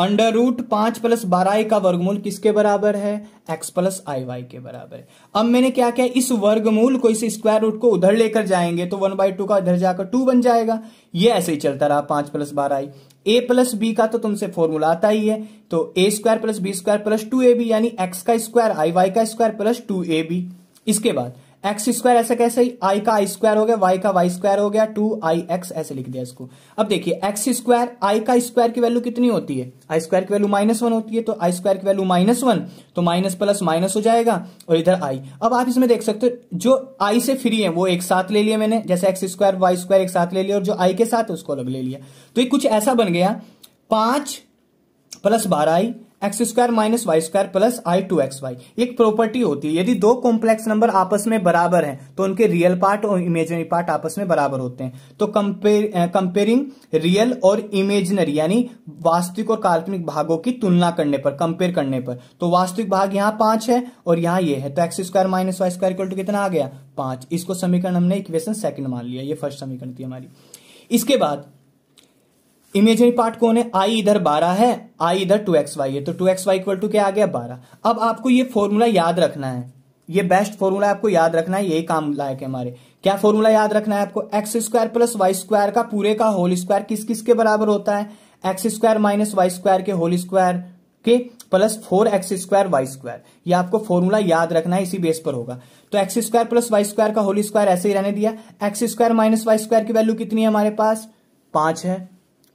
अंडर रूट पांच प्लस बारह आई का वर्गमूल किसके बराबर है एक्स प्लस आई वाई के बराबर है अब मैंने क्या किया इस वर्गमूल को इस स्क्वायर रूट को उधर लेकर जाएंगे तो वन बाई टू का इधर जाकर टू बन जाएगा ये ऐसे ही चलता रहा पांच प्लस बारह आई ए प्लस बी का तो तुमसे फॉर्मूला आता ही है तो a square plus b square plus two a b यानी एक्स का स्क्वायर आई वाई का square plus two a b इसके बाद एक्स स्क्वायर ऐसा कैसे ही आई का आई स्क्वायर हो गया वाई का वाई स्क्वायर हो गया टू आई एक्स ऐसे लिख दिया इसको अब देखिए एक्स स्क्वायर आई का स्क्वायर की वैल्यू कितनी होती है आई स्क्वायर की वैल्यू माइनस वन होती है तो आई स्क्वायर की वैल्यू माइनस वन तो माइनस प्लस माइनस हो जाएगा और इधर आई अब आप इसमें देख सकते हो जो आई से फ्री है वो एक साथ ले लिया मैंने जैसे एक्स स्क्वायर वाई स्क्वायर एक साथ ले लिया और जो आई के साथ है उसको अलग ले लिया तो ये कुछ ऐसा बन गया पांच प्लस बारह i x square minus y square plus i two x y एक प्रॉपर्टी होती है यदि दो कॉम्प्लेक्स नंबर आपस में बराबर हैं तो उनके रियल पार्ट और इमेजनरी पार्ट आपस में बराबर होते हैं तो कंपेयरिंग रियल और इमेजनरी यानी वास्तविक और काल्पनिक भागों की तुलना करने पर कंपेयर करने पर तो वास्तविक भाग यहाँ पांच है और यहाँ ये है तो x square minus y square equal to कितना आ गया पांच इसको समीकरण हमने इक्वेशन सेकंड मान लिया ये फर्स्ट समीकरण थी हमारी इसके बाद इमेजरी पार्ट कौन है आई इधर बारह है आई इधर टू एक्स वाई है तो two x y equal to क्या आ गया बारह अब आपको ये फॉर्मूला याद रखना है ये बेस्ट फॉर्मूला आपको याद रखना है यही काम लायक है हमारे क्या फॉर्मूला याद रखना है आपको x square plus Y square का पूरे का होल स्क्वायर किस किस के बराबर होता है x square minus y square के होल स्क्वायर के plus four x square y square यह आपको फॉर्मूला याद रखना है इसी बेस पर होगा तो x square plus Y square का होल स्क्वायर ऐसे ही रहने दिया x square minus y square की वैल्यू कितनी है हमारे पास पांच है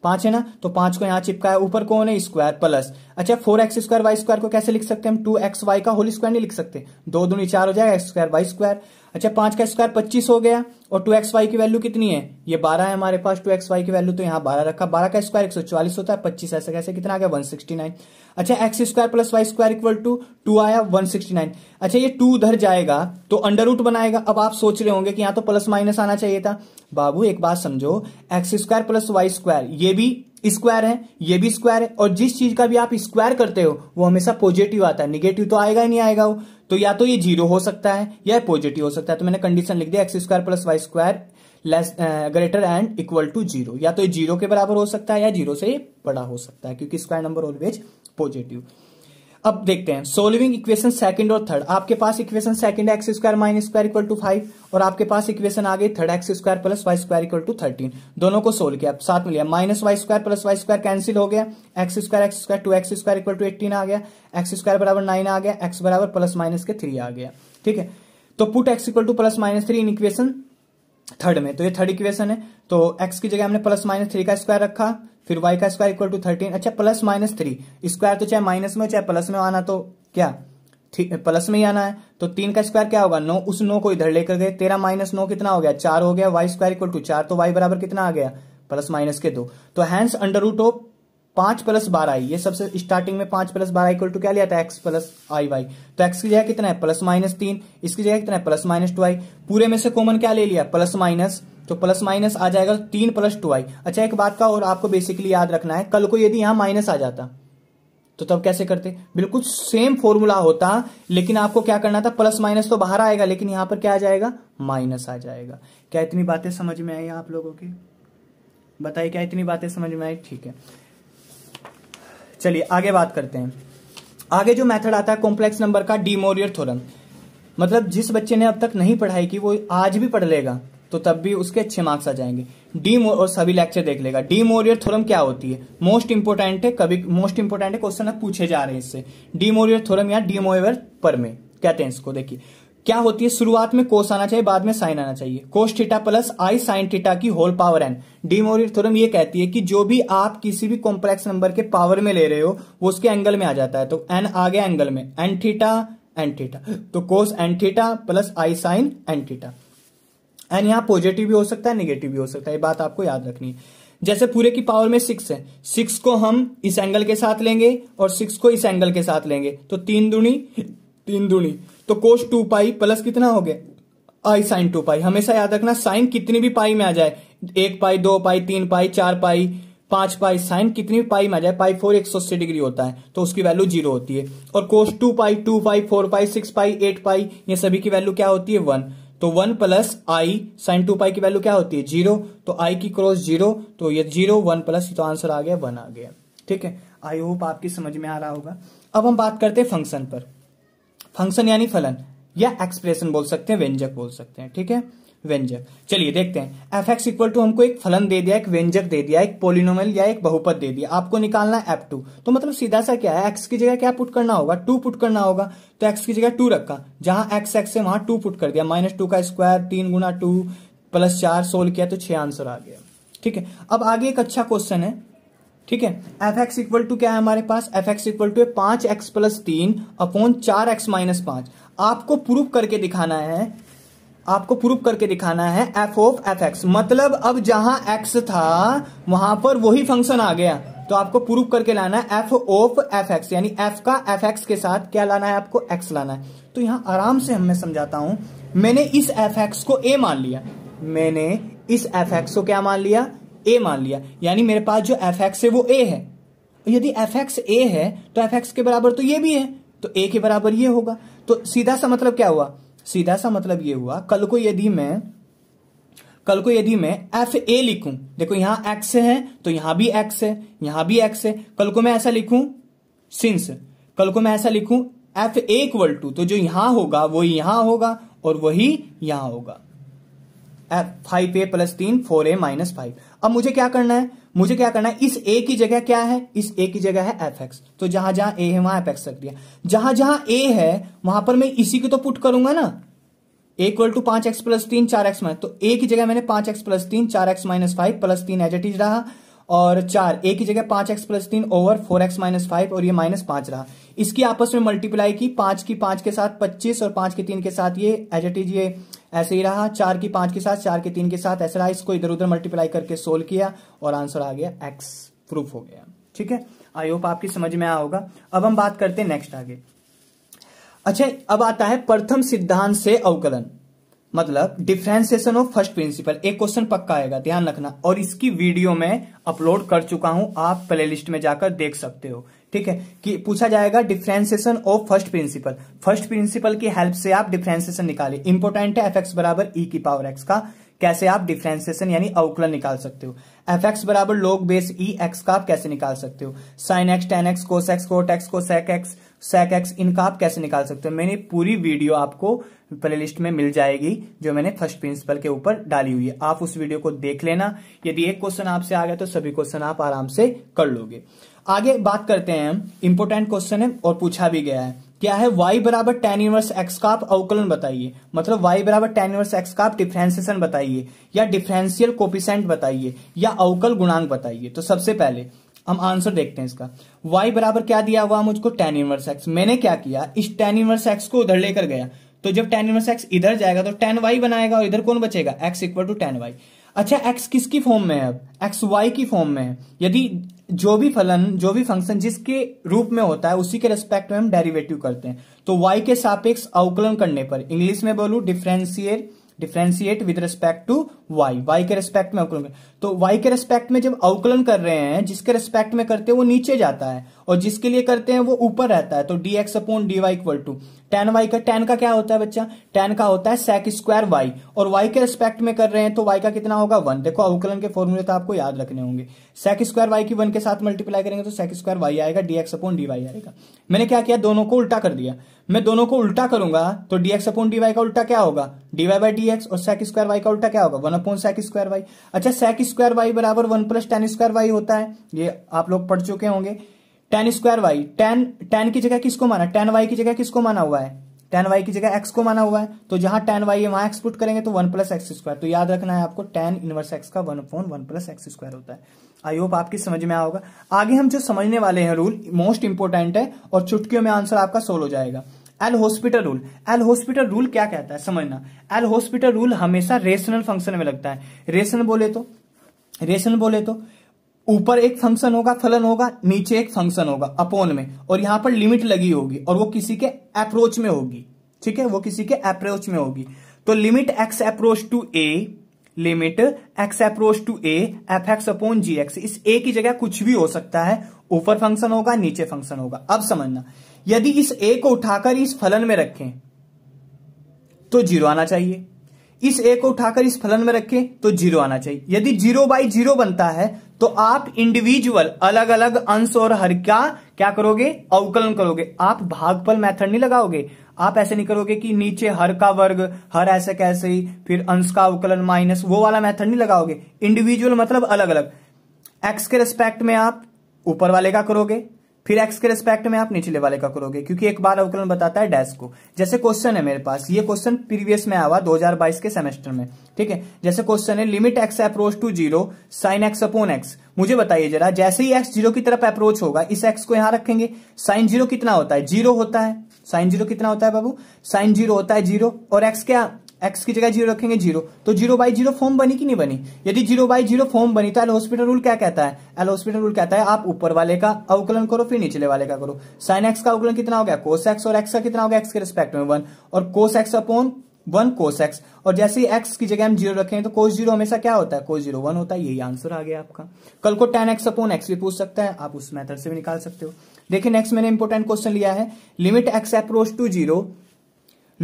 पांच है ना तो पांच को यहाँ चिपकाया ऊपर कौन है स्क्वायर प्लस अच्छा four x square y square को कैसे लिख सकते हैं हम टू एक्स वाई का होल स्क्वायर नहीं लिख सकते दो दो चार हो जाएगा एक्स स्क्वायर वाई स्क्वायर अच्छा पांच का स्क्वायर पच्चीस हो गया और टू एक्स वाई की वैल्यू कितनी है ये बारह है हमारे पास टू एक्स वाई की वैल्यू तो यहाँ बारह रखा बारह का स्क्वायर एक सौ चालीस होता है पच्चीस ऐसे कैसे कितना आ गया वन सिक्सटी नाइन अच्छा x square plus Y square equal to two आया वन सिक्सटी नाइन अच्छा ये टू उधर जाएगा तो अंडर रूट बनाएगा अब आप सोच रहे होंगे कि यहाँ तो प्लस माइनस आना चाहिए था बाबू एक बात समझो x square plus Y square ये भी स्क्वायर है ये भी स्क्वायर है और जिस चीज का भी आप स्क्वायर करते हो वो हमेशा पॉजिटिव आता है निगेटिव तो आएगा ही नहीं आएगा वो तो या तो ये जीरो हो सकता है या पॉजिटिव हो सकता है तो मैंने कंडीशन लिख दिया x square plus Y square less greater and equal to zero या तो ये जीरो के बराबर हो सकता है या जीरो से बड़ा हो सकता है क्योंकि स्क्वायर नंबर ऑलवेज पॉजिटिव अब देखते हैं सोल्विंग इक्वेशन सेकंड और थर्ड आपके पास equation second x square minus square equal to five और आपके पास इक्वेशन आ गई third x square plus Y square equal to thirteen दोनों को सोल्व किया साथ में लिया minus y square plus Y square cancel हो गया x square x square two x square equal to eighteen आ गया एक्स स्क्वायर बराबर नाइन आ गया एक्स बराबर प्लस माइनस के थ्री आ गया ठीक है तो put x equal to plus minus three in equation third में तो ये थर्ड इक्वेशन है तो एक्स की जगह हमने प्लस माइनस थ्री का स्क्वायर रखा फिर वाई का स्क्वायर इक्वल टू थर्टीन अच्छा प्लस माइनस थ्री स्क्वायर तो चाहे माइनस में हो चाहे प्लस में आना तो क्या प्लस में ही आना है तो तीन का स्क्वायर क्या होगा नौ उस नौ को इधर लेकर गए तेरह माइनस नौ कितना हो गया चार हो गया वाई स्क्वायर इक्वल टू चार तो वाई बराबर कितना आ गया प्लस माइनस के दो तो हैंस अंडर रूट ऑफ पांच प्लस बारह आई ये सबसे स्टार्टिंग में पांच प्लस बारह इक्वल टू क्या लिया था एक्स प्लस आई वाई तो एक्स की जगह कितना है प्लस माइनस तीन इसकी जगह कितना है प्लस माइनस टू आई पूरे में से कॉमन क्या ले लिया प्लस माइनस तो प्लस माइनस आ जाएगा तीन प्लस टू आई अच्छा एक बात का और आपको बेसिकली याद रखना है कल को यदि यहां माइनस आ जाता तो तब कैसे करते बिल्कुल सेम फॉर्मूला होता लेकिन आपको क्या करना था प्लस माइनस तो बाहर आएगा लेकिन यहां पर क्या आ जाएगा माइनस आ जाएगा क्या इतनी बातें समझ में आई आप लोगों की बताइए क्या इतनी बातें समझ में आई ठीक है चलिए आगे बात करते हैं आगे जो मेथड आता है कॉम्प्लेक्स नंबर का डीमोरियर थोरम मतलब जिस बच्चे ने अब तक नहीं पढ़ाई की वो आज भी पढ़ लेगा तो तब भी उसके अच्छे मार्क्स आ जाएंगे डी और सभी लेक्चर देख लेगा डी मोरियर थोरम क्या होती है मोस्ट इंपोर्टेंट है कभी मोस्ट इंपोर्टेंट है क्वेश्चन पूछे जा रहे हैं इससे डी मोरियर थोरम या डी पर परमे कहते हैं इसको देखिए क्या होती है शुरुआत में कोस आना चाहिए बाद में साइन आना चाहिए कोस थीटा प्लस आई साइन थीटा की whole power n de Moivre theorem ये कहती है कि जो भी आप किसी भी कॉम्प्लेक्स नंबर के पावर में ले रहे हो वो उसके एंगल में आ जाता है तो एन आ गया एंगल में एन थीटा एन थीटा तो कोस एन थीटा प्लस आई साइन एन थीटा एन यहाँ पॉजिटिव भी हो सकता है निगेटिव भी हो सकता है ये बात आपको याद रखनी है जैसे पूरे की पावर में सिक्स है सिक्स को हम इस एंगल के साथ लेंगे और सिक्स को इस एंगल के साथ लेंगे तो तीन दुनी तीन दूनी तो कोश टू पाई प्लस कितना हो गया आई साइन टू पाई हमेशा याद रखना साइन कितनी भी पाई में आ जाए एक पाई दो पाई तीन पाई चार पाई पांच पाई साइन कितनी भी पाई में आ जाए पाई फोर एक सौ अस्सी डिग्री होता है तो उसकी वैल्यू जीरो होती है और cos two pi two pi four pi six pi eight pi ये सभी की वैल्यू क्या होती है वन तो वन प्लस आई साइन टू पाई की वैल्यू क्या होती है जीरो तो आई की क्रॉस जीरो तो ये जीरो वन प्लस तो आंसर आ गया वन आ गया ठीक है आई होप आपकी समझ में आ रहा होगा अब हम बात करते हैं फंक्शन पर फंक्शन यानी फलन या एक्सप्रेशन बोल सकते हैं व्यंजक बोल सकते हैं ठीक है व्यंजक चलिए देखते हैं एफ एक्स इक्वल टू हमको एक फलन दे दिया एक व्यंजक दे दिया एक पोलिनोमल या एक बहुपत दे दिया आपको निकालना है एफ टू तो मतलब सीधा सा क्या है एक्स की जगह क्या पुट करना होगा टू पुट करना होगा तो एक्स की जगह टू रखा जहां एक्स एक्स है वहां टू पुट कर दिया माइनस टू का स्क्वायर तीन गुना टू प्लस चार सोल्व किया तो छह आंसर आ गया ठीक है अब आगे एक अच्छा क्वेश्चन है ठीक है एफ एक्स इक्वल टू क्या है हमारे पास एफ एक्स इक्वल टू पांच एक्स प्लस तीन अपॉन चार एक्स माइनस पांच आपको प्रूफ करके दिखाना है आपको प्रूफ करके दिखाना है एफ ऑफ एफ एक्स मतलब अब जहां एक्स था वहां पर वही फंक्शन आ गया तो आपको प्रूफ करके लाना है एफ ऑफ एफ एक्स यानी एफ का एफ एक्स के साथ क्या लाना है आपको एक्स लाना है तो यहां आराम से हमें समझाता हूं मैंने इस एफ एक्स को ए मान लिया मैंने इस एफ एक्स को क्या मान लिया ए मान लिया यानी मेरे पास जो एफ एक्स है वो ए है यदि एफ एक्स ए है तो एफ एक्स के बराबर तो ये भी है तो ए के बराबर ये होगा तो सीधा सा मतलब क्या हुआ सीधा सा मतलब ये हुआ कल को यदि मैं कल को यदि मैं एफ ए लिखू देखो यहां एक्स है तो यहां भी एक्स है यहां भी एक्स है कल को मैं ऐसा लिखू सिंस कल को मैं ऐसा लिखू एफ ए इक्वल टू तो जो यहां होगा वो यहां होगा और वही यहां होगा फाइव ए प्लस तीन फोर ए माइनस फाइव अब मुझे क्या करना है मुझे क्या करना है इस ए की जगह क्या है इस ए की जगह है एफ एक्स तो जहां जहां ए है वहां एफ एक्स रख दिया जहां जहां ए है वहां पर मैं इसी को तो पुट करूंगा ना एक्वल टू पांच एक्स प्लस तीन चार एक्स माइनस तो ए की जगह मैंने पांच एक्स प्लस तीन चार एक्स माइनस फाइव प्लस तीन एज इट इज रहा और चार ए की जगह पांच एक्स प्लस तीन over four x minus five और ये माइनस पांच रहा इसकी आपस में मल्टीप्लाई की पांच की पांच के साथ पच्चीस और पांच के तीन के साथ ये एज इट इज ये ऐसे ही रहा चार की पांच के साथ चार के तीन के साथ ऐसा रहा इसको इधर उधर मल्टीप्लाई करके सोल्व किया और आंसर आ गया एक्स प्रूफ हो गया ठीक है आई होप आपकी समझ में आया होगा अब हम बात करते हैं नेक्स्ट आगे अच्छा अब आता है प्रथम सिद्धांत से अवकलन मतलब डिफ्रेंसिएशन ऑफ फर्स्ट प्रिंसिपल एक क्वेश्चन पक्का आएगा ध्यान रखना और इसकी वीडियो में अपलोड कर चुका हूं आप प्लेलिस्ट में जाकर देख सकते हो ठीक है कि पूछा जाएगा differentiation of first principle first principle की हेल्प से आप डिफ्रेंसिएशन निकालिए इंपोर्टेंट है एफ एक्स बराबर ई e की पावर एक्स का कैसे आप डिफ्रेंसिएशन यानी अवकलन निकाल सकते हो एफ एक्स बराबर लोग बेस ई एक्स का आप कैसे निकाल सकते हो sine x tan x cos x cot x को सेक एक्स सेक एक्स इनका आप कैसे निकाल सकते हो मैंने पूरी वीडियो आपको प्ले लिस्ट में मिल जाएगी जो मैंने फर्स्ट प्रिंसिपल के ऊपर डाली हुई है आप उस वीडियो को देख लेना यदि एक क्वेश्चन आपसे आ गया तो सभी क्वेश्चन आप आराम से कर लोगे आगे बात करते हैं इंपोर्टेंट क्वेश्चन है और पूछा भी गया है क्या है वाई बराबर टेन इनवर्स एक्स का आप अवकलन बताइए मतलब वाई बराबर टेन इनवर्स एक्स का आप डिफ्रेंसिएशन बताइए या डिफरेंशियल कोपिसेंट बताइए या अवकल गुणांक बताइए तो सबसे पहले हम आंसर देखते हैं इसका वाई बराबर क्या दिया हुआ मुझको टेन इनवर्स एक्स मैंने क्या किया इस टेन इनवर्स एक्स को उधर लेकर गया तो जब टेन इनवर्स एक्स इधर जाएगा तो टेन वाई बनाएगा और इधर कौन बचेगा x equal to tan y अच्छा एक्स किसकी फॉर्म में है अब एक्स वाई की फॉर्म में है यदि जो भी फलन जो भी फंक्शन जिसके रूप में होता है उसी के रेस्पेक्ट में हम डेरिवेटिव करते हैं तो वाई के सापेक्ष अवकलन करने पर इंग्लिश में बोलू differentiate differentiate with respect to y y के रेस्पेक्ट में अवकलन तो वाई के रेस्पेक्ट में जब अवकलन कर रहे हैं जिसके रेस्पेक्ट में करते हैं वो नीचे जाता है और जिसके लिए करते हैं वो ऊपर रहता है तो d x upon d y equal to tan y का टेन का क्या होता है बच्चा टेन का होता है सेक स्क्वायर वाई और वाई के रेस्पेक्ट में कर रहे हैं तो वाई का कितना होगा वन देखो अवकलन के फॉर्मूले तो आपको याद रखने होंगे सेक स्क्वायर वाई की वन के साथ मल्टीप्लाई करेंगे तो सेक स्क्वायर वाई आएगा d x upon d y आएगा मैंने क्या किया दोनों को उल्टा कर दिया मैं दोनों को उल्टा करूंगा तो dx अपॉन डीवाई का उल्टा क्या होगा डीवाई बाई एक्स और सेक स्क्वायर वाई का उल्टा क्या होगा one upon sec square y अच्छा सेक स्क्वायर वाई बराबर one plus tan square y होता है ये आप लोग पढ़ चुके होंगे tan square y tan tan की जगह किसको माना टेन वाई की जगह किसको माना हुआ है टेन वाई की जगह एक्स को माना हुआ है तो जहां टेन वाई है वहां एक्सपुट करेंगे तो वन प्लस एक्स स्क्वायर तो याद रखना है आपको टेन इनवर्स एक्स का one upon one plus x square होता है आई होप आपकी समझ में आया आगे हम जो समझने वाले हैं रूल मोस्ट इंपोर्टेंट है और चुटकियों में आंसर आपका सोल्व हो जाएगा L'Hospital rule L'Hospital rule क्या कहता है समझना एल हॉस्पिटल रूल हमेशा रेशनल फंक्शन में लगता है रेशन बोले तो रेशन बोले तो ऊपर एक फंक्शन होगा फलन होगा नीचे एक फंक्शन होगा अपोन में और यहां पर लिमिट लगी होगी और वो किसी के अप्रोच में होगी ठीक है वो किसी के अप्रोच में होगी तो limit x approach to a limit x approach to a f x upon g x इस ए की जगह कुछ भी हो सकता है ऊपर फंक्शन होगा नीचे फंक्शन होगा अब समझना यदि इस ए को उठाकर इस फलन में रखें तो जीरो आना चाहिए इस ए को उठाकर इस फलन में रखें तो जीरो आना चाहिए यदि जीरो बाई जीरो बनता है तो आप इंडिविजुअल अलग अलग अंश और हर का क्या करोगे अवकलन करोगे आप भागफल मेथड नहीं लगाओगे आप ऐसे नहीं करोगे कि नीचे हर का वर्ग हर ऐसे कैसे ही फिर अंश का अवकलन माइनस वो वाला मेथड नहीं लगाओगे इंडिविजुअल मतलब अलग अलग एक्स के रिस्पेक्ट में आप ऊपर वाले का करोगे फिर एक्स के रिस्पेक्ट में आप निचले वाले का करोगे क्योंकि एक बार अवकलन बताता है डैश को जैसे क्वेश्चन है मेरे पास ये क्वेश्चन प्रीवियस में आया हजार 2022 के सेमेस्टर में ठीक है जैसे क्वेश्चन है limit x approach to zero sine x upon x मुझे बताइए जरा जैसे ही एक्स जीरो की तरफ अप्रोच होगा इस एक्स को यहां रखेंगे साइन जीरो कितना होता है जीरो होता है साइन जीरो कितना होता है बाबू साइन जीरो होता है जीरो और एक्स क्या एक्स की जगह जीरो रखेंगे जीरो तो जीरो बाई जीरो फॉर्म बनी कि नहीं बनी यदि जीरो बाई जीरो फॉर्म बनी तो एल हॉस्पिटल रूल क्या कहता है एल हॉस्पिटल रूल कहता है आप ऊपर वाले का अवकलन करो फिर निचले वाले का करो साइन एक्स का अवकलन कितना हो गया कोस एक्स और एक्स का कितना हो गया एक्स के रिस्पेक्ट में वन और cos x upon one cos x और जैसे ही एक्स की जगह हम जीरो रखेंगे तो कोस जीरो हमेशा क्या होता है कोस जीरो वन होता है यही आंसर आ गया आपका कल को टेन एक्स अपॉन एक्स भी पूछ सकता है आप उस मेथड से भी निकाल सकते हो देखिए नेक्स्ट मैंने इंपोर्टेंट क्वेश्चन लिया है limit x approach to zero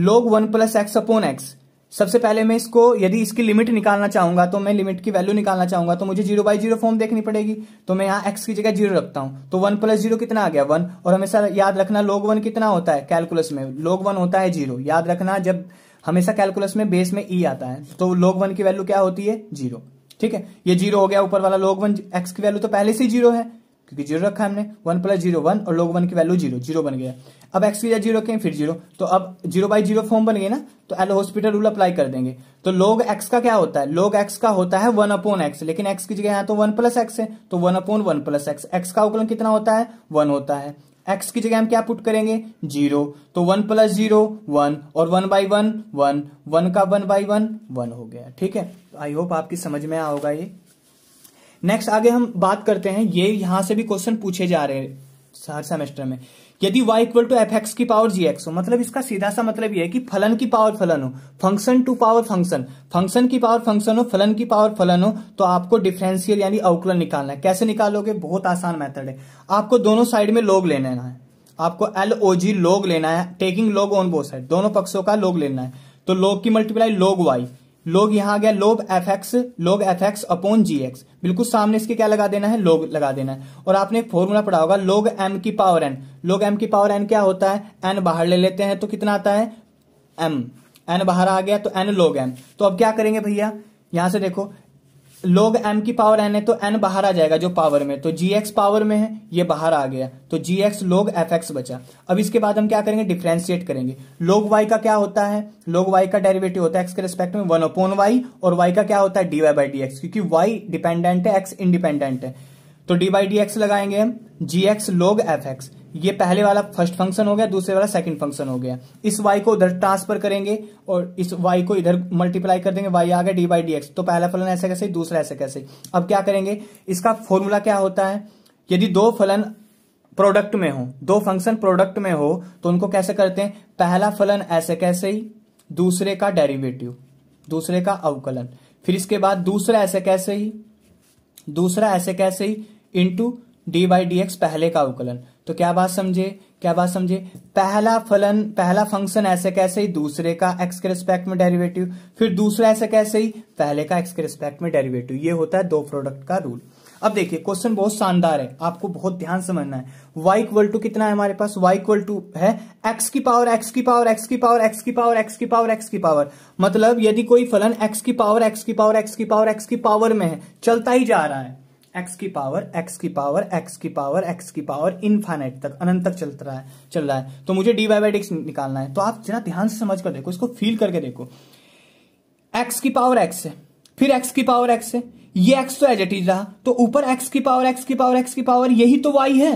log one plus x upon x सबसे पहले मैं इसको यदि इसकी लिमिट निकालना चाहूंगा तो मैं लिमिट की वैल्यू निकालना चाहूंगा तो मुझे जीरो बाई जीरो फॉर्म देखनी पड़ेगी तो मैं यहाँ एक्स की जगह जीरो रखता हूं तो वन प्लस जीरो कितना आ गया वन और हमेशा याद रखना लोग वन कितना होता है कैलकुलस में लोग वन होता है जीरो याद रखना जब हमेशा कैलकुलस में बेस में ई e आता है तो लोग वन की वैल्यू क्या होती है जीरो ठीक है ये जीरो हो गया ऊपर वाला लोग वन एक्स की वैल्यू तो पहले से जीरो है क्योंकि जीरो रखा हमने वन प्लस जीरो वन और लोग वन की वैल्यू जीरो जीरो बन गया अब एक्स की जगह जीरो रखें फिर जीरो तो अब जीरो बाई जीरो फॉर्म बन गए ना तो एल हॉस्पिटल रूल अप्लाई कर देंगे तो लोग एक्स का क्या होता है लोग एक्स का होता है वन अपोन एक्स लेकिन एक्स की जगह यहाँ तो वन प्लस एक्स है तो one upon one plus x x का अवकलन कितना होता है वन होता है एक्स की जगह हम क्या पुट करेंगे जीरो तो वन प्लस जीरो वन और one by one one one का वन बाई वन वन हो गया ठीक है आई होप आपकी समझ में आ होगा ये नेक्स्ट आगे हम बात करते हैं ये यहां से भी क्वेश्चन पूछे जा रहे हैं हर सेमेस्टर में यदि y equal to f x की पावर जी एक्स हो मतलब इसका सीधा सा मतलब यह है कि फलन की पावर फलन हो function to power function function की पावर फंक्शन हो फलन की पावर फलन हो तो आपको डिफरेंशियल यानी अवकलन निकालना है कैसे निकालोगे बहुत आसान मेथड है आपको दोनों साइड में लोग लेना है आपको एल ओ जी लोग लेना है taking log on both side दोनों पक्षों का लोग लेना है तो लोग की मल्टीप्लाई लोग वाई लोग यहां आ गया log f x log f x upon g x बिल्कुल सामने इसके क्या लगा देना है लोग लगा देना है और आपने एक फॉर्मूला पढ़ा होगा लोग एम की पावर एन लोग एम की पावर एन क्या होता है एन बाहर ले लेते हैं तो कितना आता है एम एन बाहर आ गया तो एन लोग एम तो अब क्या करेंगे भैया यहां से देखो लोग एम की पावर एन है तो एन बाहर आ जाएगा जो पावर में तो जी एक्स पावर में है ये बाहर आ गया तो g x log f x बचा अब इसके बाद हम क्या करेंगे डिफ्रेंशिएट करेंगे लोग वाई का क्या होता है लोग वाई का डेरिवेटिव होता है एक्स के रिस्पेक्ट में वन अपोन वाई और वाई का क्या होता है डीवाई बाई डी एक्स क्योंकि वाई डिपेंडेंट है एक्स इंडिपेंडेंट है तो डी बाई डी एक्स लगाएंगे हम g x log f x ये पहले वाला फर्स्ट फंक्शन हो गया दूसरे वाला सेकंड फंक्शन हो गया इस वाई को उधर ट्रांसफर करेंगे और इस वाई को इधर मल्टीप्लाई कर देंगे वाई आ गया डी बाई डी तो पहला फलन ऐसे कैसे दूसरा ऐसे कैसे अब क्या करेंगे इसका फॉर्मूला क्या होता है यदि दो फलन प्रोडक्ट में हो दो फंक्शन प्रोडक्ट में हो तो उनको कैसे करते हैं पहला फलन ऐसे कैसे ही दूसरे का डेरिवेटिव दूसरे का अवकलन फिर इसके बाद दूसरा ऐसे कैसे ही दूसरा ऐसे कैसे ही into d by d x पहले का अवकलन तो क्या बात समझे क्या बात समझे पहला फलन पहला फंक्शन ऐसे कैसे ही दूसरे का एक्स के रिस्पेक्ट में डेरिवेटिव फिर दूसरा ऐसे कैसे ही पहले का एक्स के रिस्पेक्ट में डेरिवेटिव ये होता है दो प्रोडक्ट का रूल अब देखिए क्वेश्चन बहुत शानदार है आपको बहुत ध्यान समझना है y इक्वल टू कितना है हमारे पास y इक्वल टू है x की पावर x की पावर x की पावर x की पावर x की पावर x की पावर मतलब यदि कोई फलन x की पावर x की पावर x की पावर x की पावर में है चलता ही जा रहा है एक्स की पावर एक्स की पावर एक्स की पावर एक्स की पावर इनफाइनाइट तक अनंत तक चलता रहा है चल रहा है तो मुझे डी वाई बाई डी निकालना है तो आप जरा ध्यान से समझ कर देखो इसको फील करके देखो एक्स की पावर एक्स है फिर एक्स की पावर एक्स है ये एक्स तो एज इज रहा तो ऊपर एक्स की पावर एक्स की पावर एक्स की पावर यही तो वाई है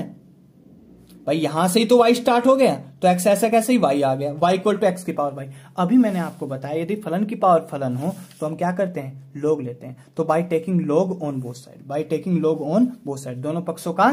भाई यहां से ही तो वाई स्टार्ट हो गया तो एक्स ऐसा कैसे ही वाई आ गया वाई इक्वल टू एक्स की पावर वाई अभी मैंने आपको बताया यदि फलन की पावर फलन हो तो हम क्या करते हैं लोग लेते हैं तो by taking log on both side by taking log on both side दोनों पक्षों का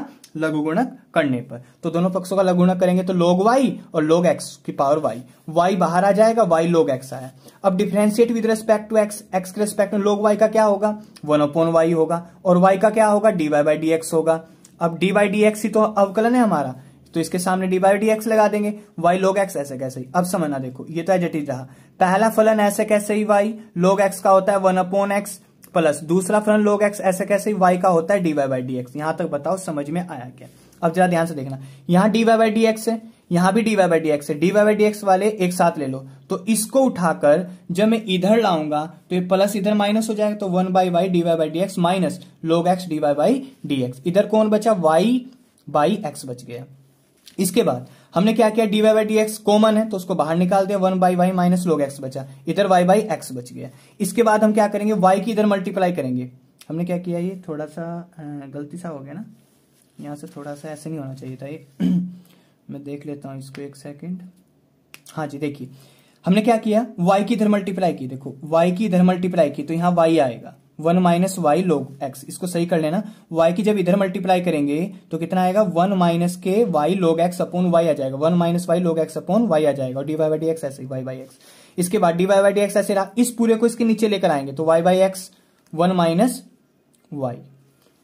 लघुगुणक करने पर तो दोनों पक्षों का लघुगुणक करेंगे तो लोग वाई और लोग एक्स की पावर वाई वाई बाहर आ जाएगा वाई लोग एक्स आया अब differentiate with respect to x x के रेस्पेक्ट में लोग वाई का क्या होगा वन अपॉन वाई होगा और वाई का क्या होगा डीवाई बाई डी एक्स होगा अब डी वाई डी एक्स ही तो अवकलन है हमारा तो इसके सामने डी बाई डी एक्स लगा देंगे वाई लोग एक्स ऐसे कैसे ही अब समझना देखो ये तो जटिल रहा पहला फलन ऐसे कैसे ही वाई लोग एक्स का होता है वन अपोन एक्स प्लस दूसरा फलन लोग एक्स ऐसे कैसे ही वाई का होता है d y by d x यहां तक बताओ समझ में आया क्या अब जरा ध्यान से देखना यहां d y by d x है यहां भी d y by d x है d y by d x वाले एक साथ ले लो तो इसको उठाकर जब मैं इधर लाऊंगा तो ये प्लस इधर माइनस हो जाएगा तो one by y d y by d x minus log x d y by d x इधर कौन बचा वाई बाई एक्स बच गया इसके बाद हमने क्या किया d y by d x common है तो उसको बाहर निकाल दिया one by y minus log x बचा इधर वाई बाई एक्स बच गया इसके बाद हम क्या करेंगे वाई की इधर मल्टीप्लाई करेंगे हमने क्या किया ये थोड़ा सा गलती सा हो गया ना यहाँ से थोड़ा सा ऐसे नहीं होना चाहिए था ये मैं देख लेता हूँ इसको एक सेकेंड हाँ जी देखिए हमने क्या किया वाई की इधर मल्टीप्लाई की देखो वाई की इधर मल्टीप्लाई की तो यहाँ वाई आएगा one minus y log x इसको सही कर लेना वाई की जब इधर मल्टीप्लाई करेंगे तो कितना आएगा वन माइनस के y log x upon y आ जाएगा one minus y log x upon y आ जाएगा और डी वाई डी एक्स ऐसे वाई बाई एक्स इसके बाद डी वाई डी एक्स ऐसे रहा इस पूरे को इसके नीचे लेकर आएंगे तो y by x one minus y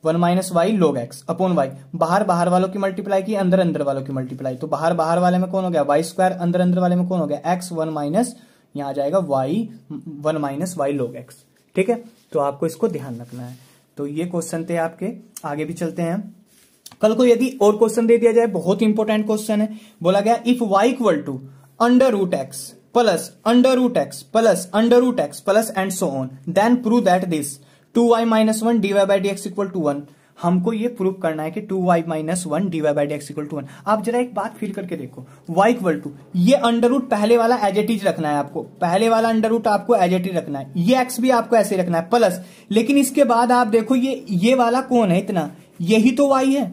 one minus y log x upon y बाहर बाहर वालों की मल्टीप्लाई की अंदर अंदर वालों की मल्टीप्लाई तो बाहर बाहर वाले में कौन हो गया वाई स्क्वायर अंदर अंदर वाले में कौन हो गया एक्स वन माइनस यहां आ जाएगा y one minus y log x ठीक है तो आपको इसको ध्यान रखना है तो ये क्वेश्चन थे आपके आगे भी चलते हैं कल को यदि और क्वेश्चन दे दिया जाए बहुत इंपॉर्टेंट क्वेश्चन है बोला गया if y equal to under root x plus under root x plus under root x plus and so on then prove that this two y minus one d y by d x equal to one हमको ये प्रूव करना है कि two y minus one d y by d equal to one आप जरा एक बात फील करके देखो वाई इक्वल टू ये अंडर रूट पहले वाला एजेटिज रखना है आपको पहले वाला अंडर रूट आपको एजेटी रखना है ये एक्स भी आपको ऐसे रखना है प्लस लेकिन इसके बाद आप देखो ये ये वाला कौन है इतना यही तो वाई है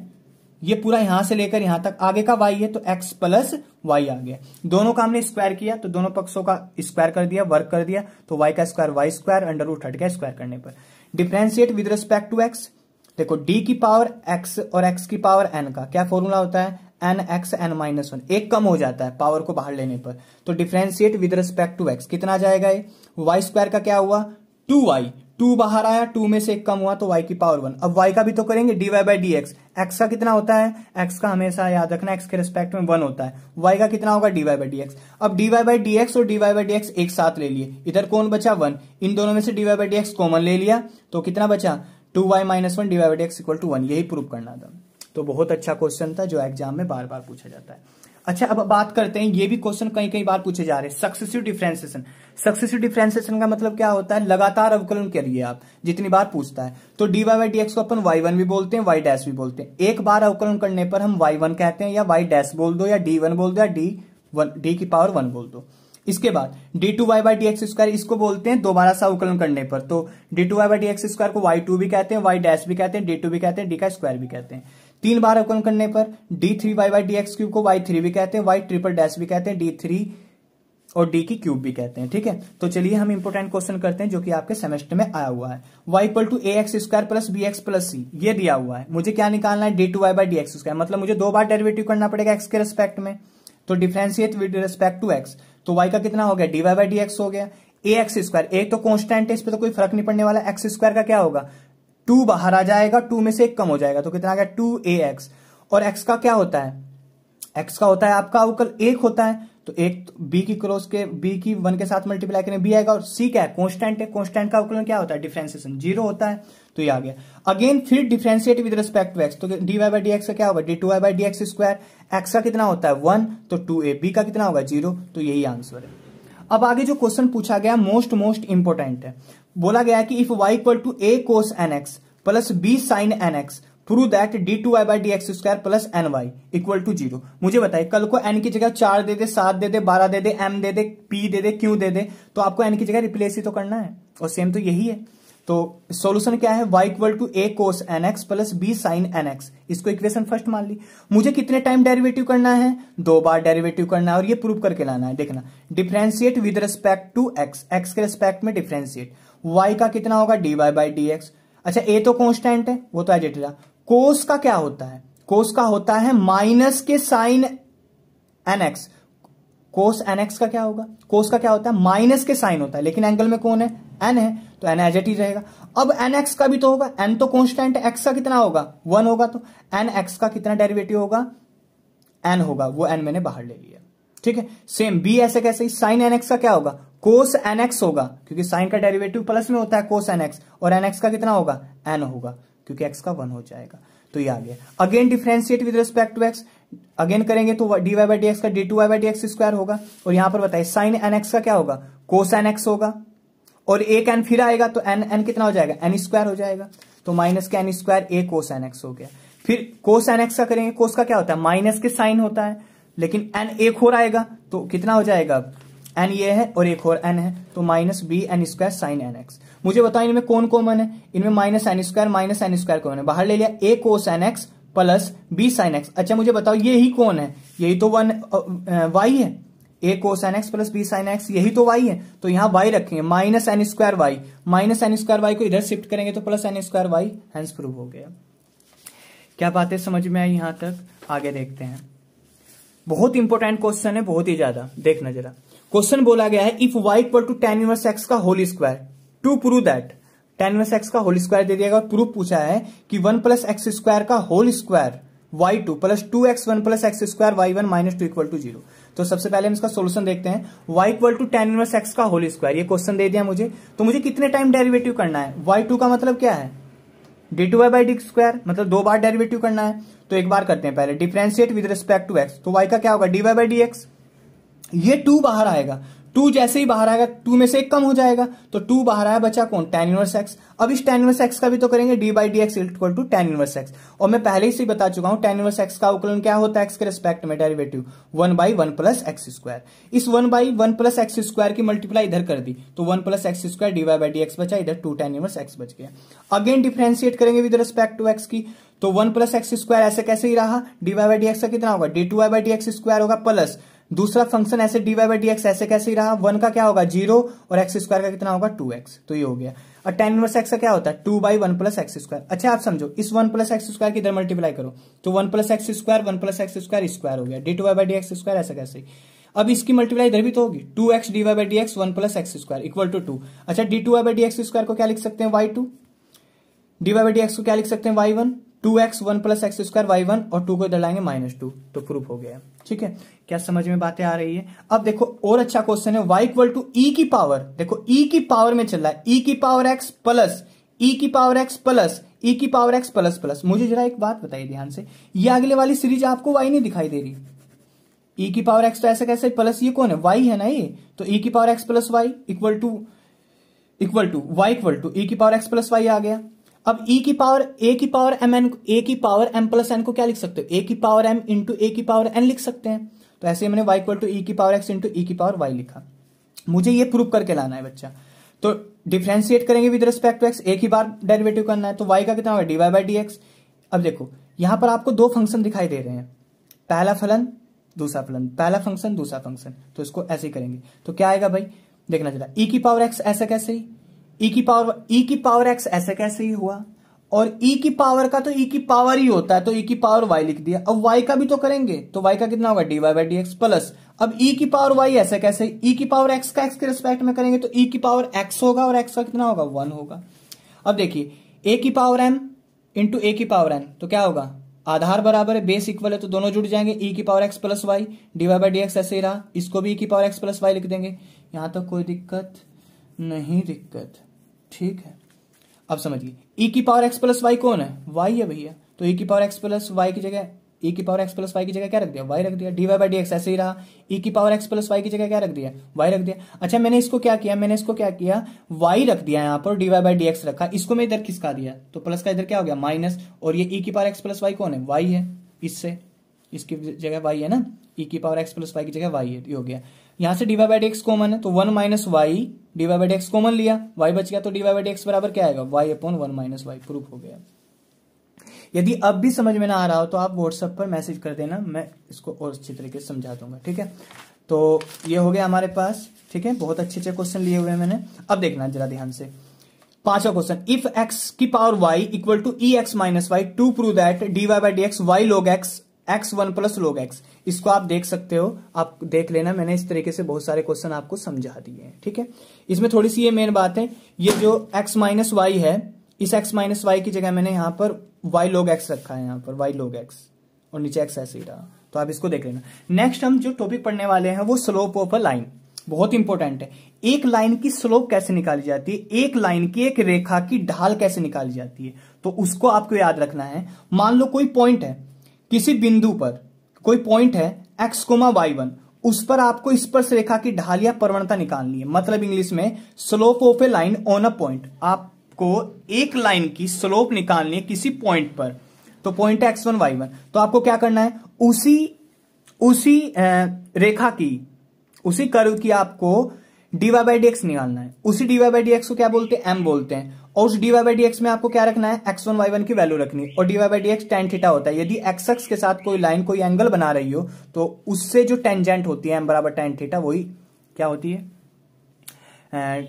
ये पूरा यहां से लेकर यहां तक आगे का वाई है तो एक्स प्लस वाई आ गया दोनों का हमने स्क्वायर किया तो दोनों पक्षों का स्क्वायर कर दिया वर्क कर दिया तो वाई का square y square under root हट गया स्क्वायर करने पर differentiate with respect to x देखो डी की पावर एक्स और एक्स की पावर एन का क्या फॉर्मूला होता है n x n minus one एक कम हो जाता है पावर को बाहर लेने पर तो differentiate with respect to x कितना जाएगा ये वाई स्क्वायर का क्या हुआ टू वाई टू बाहर आया टू में से एक कम हुआ तो वाई की पावर वन अब वाई का भी तो करेंगे d y by d x x का कितना होता है एक्स का हमेशा याद रखना एक्स के रिस्पेक्ट में वन होता है वाई का कितना होगा d y by d x अब d y by d x और d y by d x एक साथ ले लिए इधर कौन बचा वन इन दोनों में से d y by d x common ले लिया तो कितना बचा two y minus one divide x equal to one यही प्रूव करना था तो बहुत अच्छा क्वेश्चन था जो एग्जाम में बार बार पूछा जाता है अच्छा अब बात करते हैं ये भी क्वेश्चन कई कई बार पूछे जा रहे हैं सक्सेसिव डिफ्रेंसिएशन सक्सेसिव डिफ्रेंसिएशन का मतलब क्या होता है लगातार अवकलन करिए आप जितनी बार पूछता है तो d y y d x को अपन वाई वन भी बोलते हैं वाई डैश भी बोलते हैं एक बार अवकलन करने पर हम वाई वन कहते हैं या वाई डैश बोल दो या डी वन बोल दो या डी वन डी की पावर वन बोल दो इसके बाद d two y by d x square इसको बोलते हैं दोबारा सा अवकलन करने पर तो d two y by d x square को वाई टू भी कहते हैं वाई डैश भी कहते हैं डी टू भी कहते हैं डी का स्क्वायर भी कहते हैं तीन बार अवकलन करने पर d three y by d x cube को वाई थ्री भी कहते हैं वाई ट्रिपल डैश भी कहते हैं डी थ्री और डी की क्यूब भी कहते हैं ठीक है तो चलिए हम इंपोर्टेंट क्वेश्चन करते हैं जो कि आपके सेमेस्टर में आया हुआ है y equal to a x square plus b x plus c ये दिया हुआ है मुझे क्या निकालना है d two y by d x square मतलब मुझे दो बार डेरिवेटिव करना पड़ेगा एक्स के रेस्पेक्ट में तो differentiate with respect to x तो वाई का कितना हो गया d y by d x हो गया ए एक्स स्क्वायर ए तो कॉन्स्टेंट है इस पर तो कोई फर्क नहीं पड़ने वाला एक्स स्क्वायर का क्या होगा टू बाहर आ जाएगा टू में से एक कम हो जाएगा तो कितना आ गया टू ए एक्स और एक्स का क्या होता है एक्स का होता है आपका अवकल एक होता है तो एक तो बी की क्रॉस के बी की वन के साथ मल्टीप्लाई करें बी आएगा और सी क्या है कॉन्स्टेंट है कॉन्स्टेंट का अवकलन क्या होता है डिफ्रेंसिएशन जीरो होता है तो ये आ गया अगेन फिर differentiate with respect to x तो डी वाई बाई डी का क्या होगा d two y square x का कितना होता है वन तो टू ए बी का कितना होगा जीरो तो यही आंसर है अब आगे जो क्वेश्चन पूछा गया मोस्ट मोस्ट इंपोर्टेंट है बोला गया कि if y equal to a cos n x plus b sine n x through that d two y by d x square plus n y equal to zero मुझे बताइए कल को एन की जगह चार दे दे सात दे दे बारह दे दे एम दे दे पी दे दे क्यू दे दे तो आपको एन की जगह रिप्लेस ही तो करना है और सेम तो यही है तो सॉल्यूशन क्या है y equal to a cos n x plus b sine n x इसको इक्वेशन फर्स्ट मान ली मुझे कितने टाइम डेरिवेटिव करना है दो बार डेरिवेटिव करना है और ये प्रूव करके लाना है देखना differentiate with respect to x x के रिस्पेक्ट में डिफ्रेंशिएट y का कितना होगा dy y by d x अच्छा ए तो कॉन्स्टेंट है वो तो एज इट रहा कोस का क्या होता है कोस का होता है माइनस के साइन एनएक्स कोस एनएक्स का क्या होगा कोस का क्या होता है माइनस के साइन होता है लेकिन एंगल में कौन है एन है तो एन एज एट ही रहेगा अब एन एक्स का भी तो होगा एन तो कॉन्स्टेंट एक्स का कितना होगा वन होगा तो एन एक्स का कितना डेरिवेटिव होगा एन होगा वो एन मैंने बाहर ले लिया ठीक है सेम बी ऐसे कैसे साइन एन एक्स का क्या होगा कोस एन एक्स होगा क्योंकि साइन का डेरिवेटिव प्लस में होता है कोस एन एक्स और एन एक्स का कितना होगा एन होगा क्योंकि एक्स का वन हो जाएगा तो ये आ गया again differentiate with respect to x again करेंगे तो d y by d x का d two y by d x square होगा और यहां पर बताइए साइन एन एक्स का क्या होगा कोस एन एक्स होगा और एक एन फिर आएगा तो एन एन कितना हो जाएगा एन स्क्वायर हो जाएगा तो माइनस के n square a cos n x हो गया फिर कोस एन एक्स का करेंगे कोस का क्या होता है माइनस के साइन होता है लेकिन एन एक और आएगा तो कितना हो जाएगा एन ये है और एक और एन है तो minus b n square sine n x मुझे बताओ इनमें कौन कॉमन है इनमें minus n square minus n square common है बाहर ले लिया a cos n x plus b sine x अच्छा मुझे बताओ ये ही कौन है यही तो वन वाई है a cos n x plus b sine x यही तो वाई है तो यहाँ वाई रखेंगे minus n square y minus n square y को इधर शिफ्ट करेंगे तो plus n square y hence prove हो गया क्या बातें समझ में आई यहां तक आगे देखते हैं बहुत इंपॉर्टेंट क्वेश्चन है बहुत ही ज्यादा देखना जरा क्वेश्चन बोला गया है if y equal to tan inverse x का whole square to prove that tan में एक्स का होल स्क्वायर दे दिया गया और प्रूफ पूछा है कि वन प्लस एक्स स्क्वायर का whole square y two plus two x one plus x square y one minus two equal to zero तो सबसे पहले हम इसका सोल्यूशन देखते हैं y equal to tan inverse x का होल स्क्वायर ये क्वेश्चन दे दिया मुझे तो मुझे कितने टाइम डेरिवेटिव करना है वाई टू का मतलब क्या है d two y by d square मतलब दो बार डेरिवेटिव करना है तो एक बार करते हैं पहले differentiate with respect to x तो वाई का क्या होगा d y by d x ये टू बाहर आएगा टू जैसे ही बाहर आएगा टू में से एक कम हो जाएगा तो टू बाहर आया बचा कौन टेन इनवर्स एक्स अब इस टेन इनवर्स एक्स का भी तो करेंगे d by d x equal to tan inverse x और मैं पहले से बता चुका हूं टेन इनवर्स एक्स का उकलन क्या होता है एक्स के रिस्पेक्ट में derivative one by one plus x square इस one by one plus x square की मल्टीप्लाई इधर कर दी तो one plus x square d by d x बचा इधर टू टेन इनवर्स एक्स बच गया अगेन डिफ्रेंशिएट करेंगे विद रिस्पेक्ट टू एक्स की तो वन प्लस एक्स स्क्वायर ऐसे कैसे ही रहा d y by d x का कितना होगा d two y by d x square होगा प्लस दूसरा फंक्शन ऐसे d y by d x ऐसे कैसे ही रहा वन का क्या होगा जीरो और एक्स स्क्वायर का कितना होगा टू एक्स तो ये हो गया और टेन इनवर्स एक्स का क्या होता है two by one plus x square अच्छा आप समझो इस वन प्लस एक्स स्क्वायर की इधर मल्टीप्लाई करो तो one plus x square one plus x square square हो गया d two y by d x square ऐसा कैसे अब इसकी मल्टीप्लाई इधर भी तो होगी two x d y by d x one plus x square equal to two अच्छा d two y by d x square को क्या लिख सकते हैं y two d y by d x को क्या लिख सकते हैं Y one two x one plus x square y one और टू को इधर लाएंगे माइनस टू तो प्रूफ हो गया ठीक है क्या समझ में बातें आ रही है अब देखो और अच्छा क्वेश्चन है वाई इक्वल टू ई की पावर देखो ई e की पावर e में चल रहा है ई e की power x plus e e की पावर एक्स प्लस ई की पावर एक्स प्लस प्लस मुझे जरा एक बात बताइए ध्यान से ये अगले वाली सीरीज आपको वाई नहीं दिखाई दे रही ई e की पावर एक्स तो ऐसे कैसे प्लस ये कौन है वाई है ना ये तो ई e की power x plus y equal to equal to y equal to e की पावर एक्स प्लस वाई आ गया अब e की पावर a की पावर एम एन ए की पावर एम प्लस एन को क्या लिख सकते हो a की पावर m इंटू ए की पावर n लिख सकते हैं तो ऐसे ही मैंने y इक्वल टू ई की power x into e e की पावर y लिखा मुझे ये प्रूव करके लाना है बच्चा तो डिफ्रेंशिएट करेंगे विद रिस्पेक्ट टू एक्स ए की बार डेरिवेटिव करना है तो वाई का कितना होगा d y by d x अब देखो यहां पर आपको दो फंक्शन दिखाई दे रहे हैं पहला फलन दूसरा फलन पहला फंक्शन दूसरा फंक्शन तो इसको ऐसे ही करेंगे तो क्या आएगा भाई देखना चला ई e की पावर एक्स ऐसा कैसे ही ई की पावर ई की पावर एक्स ऐसे कैसे ही हुआ और ई की पावर का तो ई की पावर ही होता है तो ई की पावर वाई लिख दिया अब वाई का भी तो करेंगे तो वाई का कितना होगा d y by d x plus अब ई की पावर वाई ऐसे कैसे ई की पावर एक्स का एक्स के रिस्पेक्ट में करेंगे तो ई की पावर एक्स होगा और एक्स का कितना होगा वन होगा अब देखिए ए की पावर एन इंटू ए की पावर एन तो क्या होगा आधार बराबर है बेस इक्वल है तो दोनों जुड़ जाएंगे ई की power x plus y d y by d x ऐसे ही रहा इसको भी ई की पावर एक्स प्लस वाई लिख देंगे यहां तक तो कोई दिक्कत नहीं दिक्कत ठीक है अब समझिए e की पावर x प्लस वाई कौन है वाई है भैया तो e की पावर x प्लस वाई की जगह e की पावर x प्लस वाई की जगह क्या रख दिया y रख दिया d y by d x ऐसे ही रहा e की पावर x प्लस वाई की जगह क्या रख दिया y रख दिया अच्छा मैंने इसको क्या किया मैंने इसको क्या किया y रख दिया यहाँ पर d y by d x रखा इसको मैं इधर किसका दिया तो प्लस का इधर क्या हो गया माइनस और ये e की पावर x प्लस वाई कौन है वाई है इससे इसकी जगह वाई है ना ई e की पावर एक्स प्लस वाई की जगह वाई है ये हो गया यहां से डीवाई बाइड एक्स कॉमन है तो one minus y d y by d x common लिया वाई बच गया तो डीवाई बाइड एक्स बराबर क्या आएगा y upon one minus y proof हो गया यदि अब भी समझ में ना आ रहा हो तो आप व्हाट्सएप पर मैसेज कर देना मैं इसको और अच्छी तरीके से समझा दूंगा ठीक है तो ये हो गया हमारे पास ठीक है बहुत अच्छे अच्छे क्वेश्चन लिए हुए मैंने अब देखना जरा ध्यान से पांचवा क्वेश्चन इफ एक्स की power y equal to e x minus y to prove that d y by d x y log x x one plus log x इसको आप देख सकते हो आप देख लेना मैंने इस तरीके से बहुत सारे क्वेश्चन आपको समझा दिए हैं ठीक है इसमें थोड़ी सी ये मेन बात है ये जो एक्स माइनस वाई है इस एक्स माइनस वाई की जगह मैंने यहां पर वाई लोग एक्स रखा है यहां पर वाई लोग एक्स और नीचे एक्स ऐसे ही रहा तो आप इसको देख लेना नेक्स्ट हम जो टॉपिक पढ़ने वाले हैं वो स्लोप ऑफ अ लाइन बहुत इंपॉर्टेंट है एक लाइन की स्लोप कैसे निकाली जाती है एक लाइन की एक रेखा की ढाल कैसे निकाली जाती है तो उसको आपको याद रखना है मान लो कोई पॉइंट है किसी बिंदु पर कोई पॉइंट है एक्स कोमा वाई वन उस पर आपको स्पर्श रेखा की ढाल या प्रवणता निकालनी है मतलब इंग्लिश में slope of a line on a point आपको एक लाइन की स्लोप निकालनी है किसी पॉइंट पर तो point x one y one तो आपको क्या करना है उसी उसी रेखा की उसी कर्व की आपको डीवाई बाई डी एक्स निकालना है उसी डीवाई बाई डी एक्स को क्या बोलते हैं एम बोलते हैं और उस डी वाई बाई में आपको क्या रखना है एक्स वन वाई वन की वैल्यू रखनी और d y by d tan theta होता है यदि एक्स एक्स के साथ कोई लाइन कोई एंगल बना रही हो तो उससे जो टेंजेंट होती है एम बराबर टेन थीटा वही क्या होती है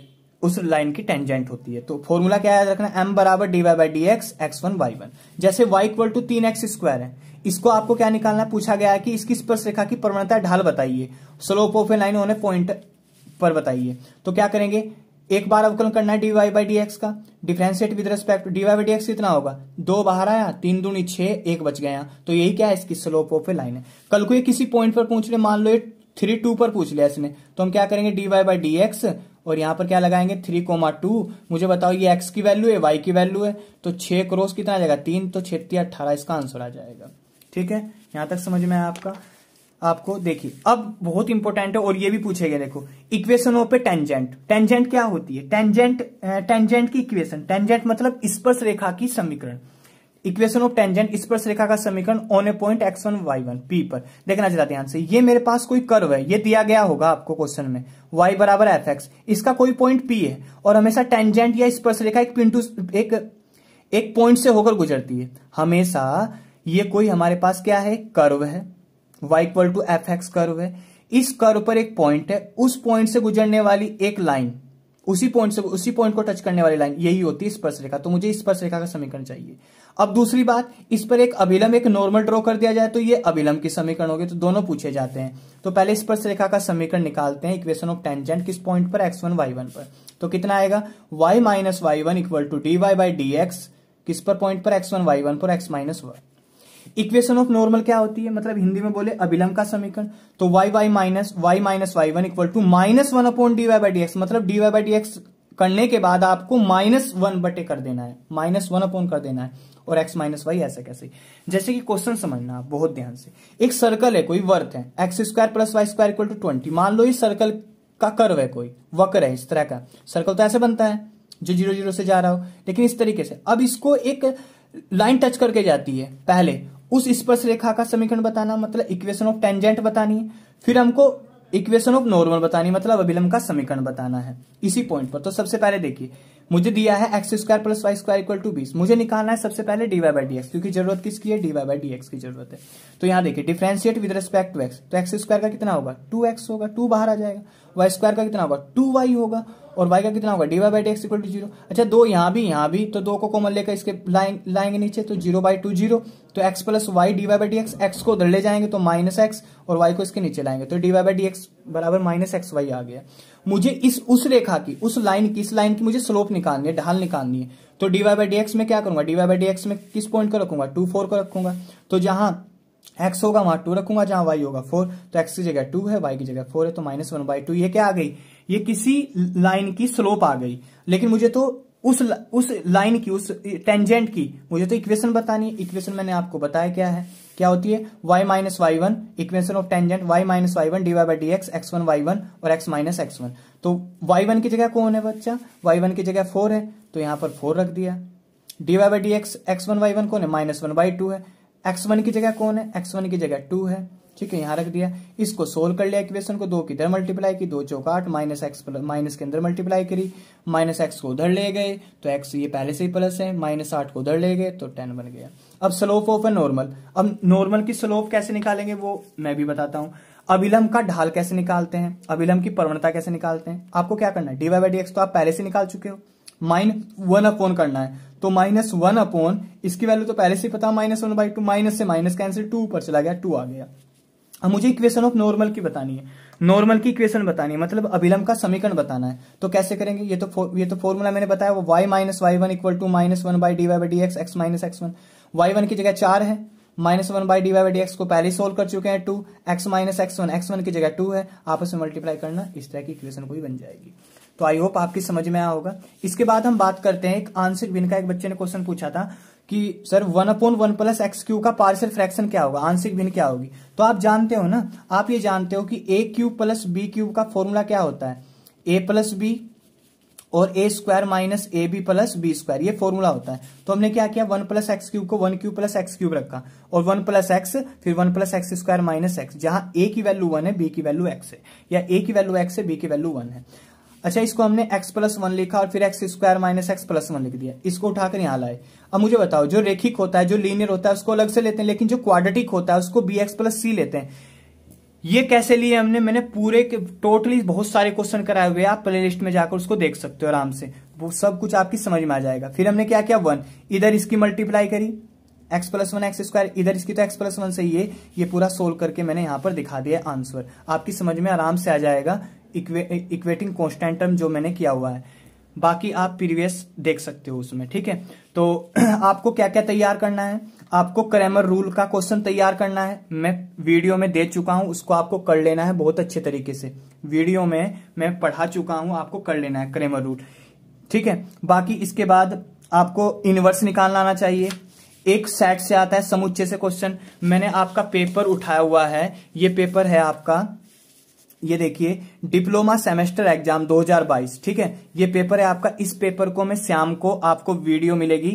उस लाइन की टेंजेंट होती है तो फॉर्मूला क्या याद रखना एम बराबर d y by d x x one y one जैसे वाई इक्वल टू तीन एक्स स्क्वायर है इसको आपको क्या निकालना है पूछा गया है कि इसकी स्पर्श रेखा की प्रवणता ढाल बताइए स्लोप ऑफ ए लाइन होने पॉइंट पर बताइए तो क्या करेंगे एक बार अवकलन करना है डीवाई बाई डी एक्स का differentiate with respect d y by d x कितना होगा दो बाहर आया तीन दूनी छह एक बच गया तो यही क्या है इसकी स्लोप ऑफ ए लाइन है कल को ये किसी पॉइंट पर पूछ ले मान लो ये थ्री टू पर पूछ लिया इसने तो हम क्या करेंगे डीवाई बाई डी एक्स और यहाँ पर क्या लगाएंगे थ्री कोमा टू मुझे बताओ ये एक्स की वैल्यू है वाई की वैल्यू है तो छह क्रोस कितना आ जाएगा तीन तो छत्ती अट्ठारह इसका आंसर आ जाएगा ठीक है यहां तक समझ में आया आपका आपको देखिए अब बहुत इंपॉर्टेंट है और ये भी पूछेगा देखो इक्वेशन ऑफ टेंजेंट टेंजेंट क्या होती है टेंजेंट टेंजेंट की इक्वेशन टेंजेंट मतलब स्पर्श रेखा की समीकरण इक्वेशन ऑफ टेंजेंट स्पर्श रेखा का समीकरण on a point x one y one P पर देखना चाहते हैं आंसर ये मेरे पास कोई कर्व है ये दिया गया होगा आपको क्वेश्चन में y बराबर एफ एक्स इसका कोई पॉइंट p है और हमेशा टेंजेंट या स्पर्श रेखा एक पिंटू एक एक पॉइंट से होकर गुजरती है हमेशा ये कोई हमारे पास क्या है कर्व है y equal to f x curve है इस कर्व पर एक पॉइंट है उस पॉइंट से गुजरने वाली एक लाइन उसी पॉइंट से उसी पॉइंट को टच करने वाली लाइन यही होती है स्पर्श रेखा तो मुझे स्पर्श रेखा का समीकरण चाहिए अब दूसरी बात इस पर एक अभिलंब एक नॉर्मल ड्रॉ कर दिया जाए तो ये अभिलंब के समीकरण होगी तो दोनों पूछे जाते हैं तो पहले स्पर्श रेखा का समीकरण निकालते हैं इक्वेशन ऑफ टेंजेंट किस पॉइंट पर एक्स वन वाई वन पर तो कितना आएगा y minus y one equal to d y by d x किस पर पॉइंट पर एक्स वन वाई वन पर x minus one equation of normal क्या होती है मतलब हिंदी में बोले अभिलंब का समीकरण तो y y minus y minus y one equal to minus one upon d y by d x मतलब d y by d x करने के बाद आपको माइनस वन बटे कर देना है माइनस वन अपॉन कर देना है और एक्स माइनस वाई ऐसा कैसे जैसे कि क्वेश्चन समझना आप बहुत ध्यान से एक सर्कल है कोई वर्थ है x square plus Y square equal to twenty मान लो ये सर्कल का कर्व है कोई वक्र है इस तरह का सर्कल तो ऐसे बनता है जो जीरो जीरो से जा रहा हो लेकिन इस तरीके से अब इसको एक लाइन टच करके जाती है पहले उस स्पर्श रेखा का समीकरण बताना मतलब इक्वेशन ऑफ टेंजेंट बतानी है फिर हमको इक्वेशन ऑफ नॉर्मल बतानी मतलब अभिलंब का समीकरण बताना है इसी पॉइंट पर तो सबसे पहले देखिए मुझे दिया है x square plus Y square equal to बीस मुझे निकालना है सबसे पहले डीवाई बाई डी एक्स क्योंकि जरूरत किसकी है डीवाई बाई डी की जरूरत है तो यहाँ देखिए differentiate with respect to x तो एक्स स्क्वायर का कितना होगा टू एक्स होगा टू बाहर आ जाएगा वाई स्क्वायर का कितना होगा टू वाई होगा और वाई का कितना होगा d y by d x equal to zero अच्छा दो यहाँ भी यहाँ भी तो दो को कॉमन लेकर इसके लाएंगे नीचे तो जीरो बाई टू जीरो तो x plus y d y by d x x को उधर ले जाएंगे तो माइनस एक्स और वाई को इसके नीचे लाएंगे तो डीवाई बाई डी एक्स बराबर माइनस एक्स वाई आ गया मुझे इस उस रेखा की उस लाइन की इस लाइन की मुझे स्लोप निकालनी है ढाल निकालनी है तो डीवाई बाई डी में क्या करूंगा डीवाई बाई डी में किस पॉइंट को रखूंगा टू फोर को रखूंगा तो जहां एक्स होगा वहां टू रखूंगा जहां वाई होगा फोर तो एक्स की जगह टू है वाई की जगह फोर है तो माइनस वन बाई टू ये क्या आ गई ये किसी लाइन की स्लोप आ गई लेकिन मुझे तो उस उस लाइन की उस टेंजेंट की मुझे तो इक्वेशन बतानी है इक्वेशन मैंने आपको बताया क्या है क्या होती है y minus y one equation of tangent y minus y one d y by d x x one y one और एक्स माइनस एक्स वन तो वाई वन की जगह कौन है बच्चा वाई वन की जगह फोर है तो यहां पर फोर रख दिया d y by d x x one y one कौन है माइनस वन बाई टू है एक्स वन की जगह कौन है एक्स वन की जगह टू है ठीक है यहां रख दिया इसको सोल्व कर लिया इक्वेशन को दो की इधर मल्टीप्लाई की दो चौकाट माइनस एक्स माइनस के अंदर मल्टीप्लाई करी माइनस एक्स को उधर ले गए तो एक्स ये पहले से ही प्लस है माइनस आठ को उधर ले गए तो टेन बन गया अब स्लोप ऑफ ए नॉर्मल अब नॉर्मल की स्लोप कैसे निकालेंगे वो मैं भी बताता हूं अभिलम का ढाल कैसे निकालते हैं अभिलम की प्रवणता कैसे निकालते हैं आपको क्या करना है डीवाई बाई डी एक्स तो आप पहले से निकाल चुके हो माइन वन अपोन करना है तो माइनस वन अपोन इसकी वैल्यू तो पहले से पता minus one by two minus से माइनस कैंसिल टू ऊपर चला गया टू आ गया अब मुझे इक्वेशन ऑफ नॉर्मल की बतानी है नॉर्मल की इक्वेशन बतानी है मतलब अभिलंब का समीकरण बताना है तो कैसे करेंगे ये तो ये तो फॉर्मूला मैंने बताया वो y minus y one equal to minus one by d y by d x x minus x one y one की जगह चार है minus one by d y by d x को पहले सोल्व कर चुके हैं two x minus x one x one की जगह टू है आपस में मल्टीप्लाई करना इस तरह की इक्वेशन कोई बन जाएगी तो आई होप आपकी समझ में आया होगा इसके बाद हम बात करते हैं एक आंसर बिन का एक बच्चे ने क्वेश्चन पूछा था कि sir one upon one plus x cube का पार्शियल फ्रैक्शन क्या होगा आंशिक भिन्न क्या होगी तो आप जानते हो ना आप ये जानते हो कि a cube plus b cube का फॉर्मूला क्या होता है ए प्लस बी और a square minus a b plus b square ये फॉर्मूला होता है तो हमने क्या किया वन प्लस एक्स क्यूब को one cube plus x cube रखा और वन प्लस एक्स फिर one plus x square minus x जहां ए की वैल्यू वन है बी की वैल्यू एक्स है या ए की वैल्यू एक्स है बी की वैल्यू वन है अच्छा इसको हमने x प्लस वन लिखा और फिर x square minus x plus one लिख दिया इसको उठाकर यहाँ लाए अब मुझे बताओ जो रेखिक होता है जो लीनियर होता है उसको अलग से लेते हैं लेकिन जो क्वाड्रेटिक होता है उसको बी एक्स प्लस सी लेते हैं ये कैसे लिए हमने मैंने पूरे के टोटली बहुत सारे क्वेश्चन कराए हुए आप प्ले लिस्ट में जाकर उसको देख सकते हो आराम से वो सब कुछ आपकी समझ में आ जाएगा फिर हमने क्या किया वन इधर इसकी मल्टीप्लाई करी x plus one x square इधर इसकी तो एक्स प्लस वन से है ये पूरा सोल्व करके मैंने यहां पर दिखा दिया आंसर आपकी समझ में आराम से आ जाएगा इक्वेटिंग कॉन्स्टेंटम जो मैंने किया हुआ है बाकी आप प्रीवियस देख सकते हो उसमें ठीक है तो आपको क्या क्या तैयार करना है आपको क्रैमर रूल का क्वेश्चन तैयार करना है मैं वीडियो में दे चुका हूं उसको आपको कर लेना है बहुत अच्छे तरीके से वीडियो में मैं पढ़ा चुका हूं आपको कर लेना है क्रैमर रूल ठीक है बाकी इसके बाद आपको इनवर्स निकालना आना चाहिए एक सेट से आता है समुच्चय से क्वेश्चन मैंने आपका पेपर उठाया हुआ है ये पेपर है आपका ये देखिए डिप्लोमा सेमेस्टर एग्जाम 2022 ठीक है ये पेपर है आपका इस पेपर को मैं शाम को आपको वीडियो मिलेगी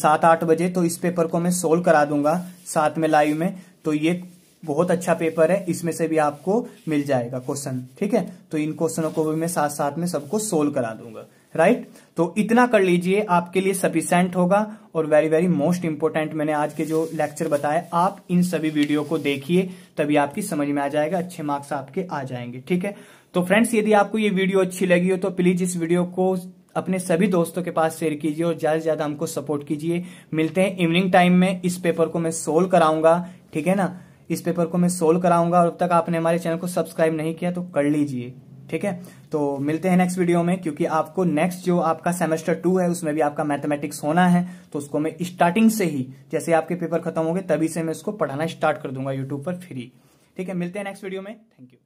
सात आठ बजे तो इस पेपर को मैं सोल्व करा दूंगा साथ में लाइव में तो ये बहुत अच्छा पेपर है इसमें से भी आपको मिल जाएगा क्वेश्चन ठीक है तो इन क्वेश्चनों को भी मैं साथ साथ में सबको सोल्व करा दूंगा राइट तो इतना कर लीजिए आपके लिए सफिशेंट होगा और वेरी वेरी मोस्ट इंपोर्टेंट मैंने आज के जो लेक्चर बताए आप इन सभी वीडियो को देखिए तभी आपकी समझ में आ जाएगा अच्छे मार्क्स आपके आ जाएंगे ठीक है तो फ्रेंड्स यदि आपको ये वीडियो अच्छी लगी हो तो प्लीज इस वीडियो को अपने सभी दोस्तों के पास शेयर कीजिए और ज्यादा से ज्यादा हमको सपोर्ट कीजिए मिलते हैं इवनिंग टाइम में इस पेपर को मैं सोल्व कराऊंगा ठीक है ना इस पेपर को मैं सोल्व कराऊंगा और अब तक आपने हमारे चैनल को सब्सक्राइब नहीं किया तो कर लीजिए ठीक है तो मिलते हैं नेक्स्ट वीडियो में क्योंकि आपको नेक्स्ट जो आपका सेमेस्टर टू है उसमें भी आपका मैथमेटिक्स होना है तो उसको मैं स्टार्टिंग से ही जैसे आपके पेपर खत्म होंगे तभी से मैं उसको पढ़ाना स्टार्ट कर दूंगा यूट्यूब पर फ्री ठीक है मिलते हैं नेक्स्ट वीडियो में थैंक यू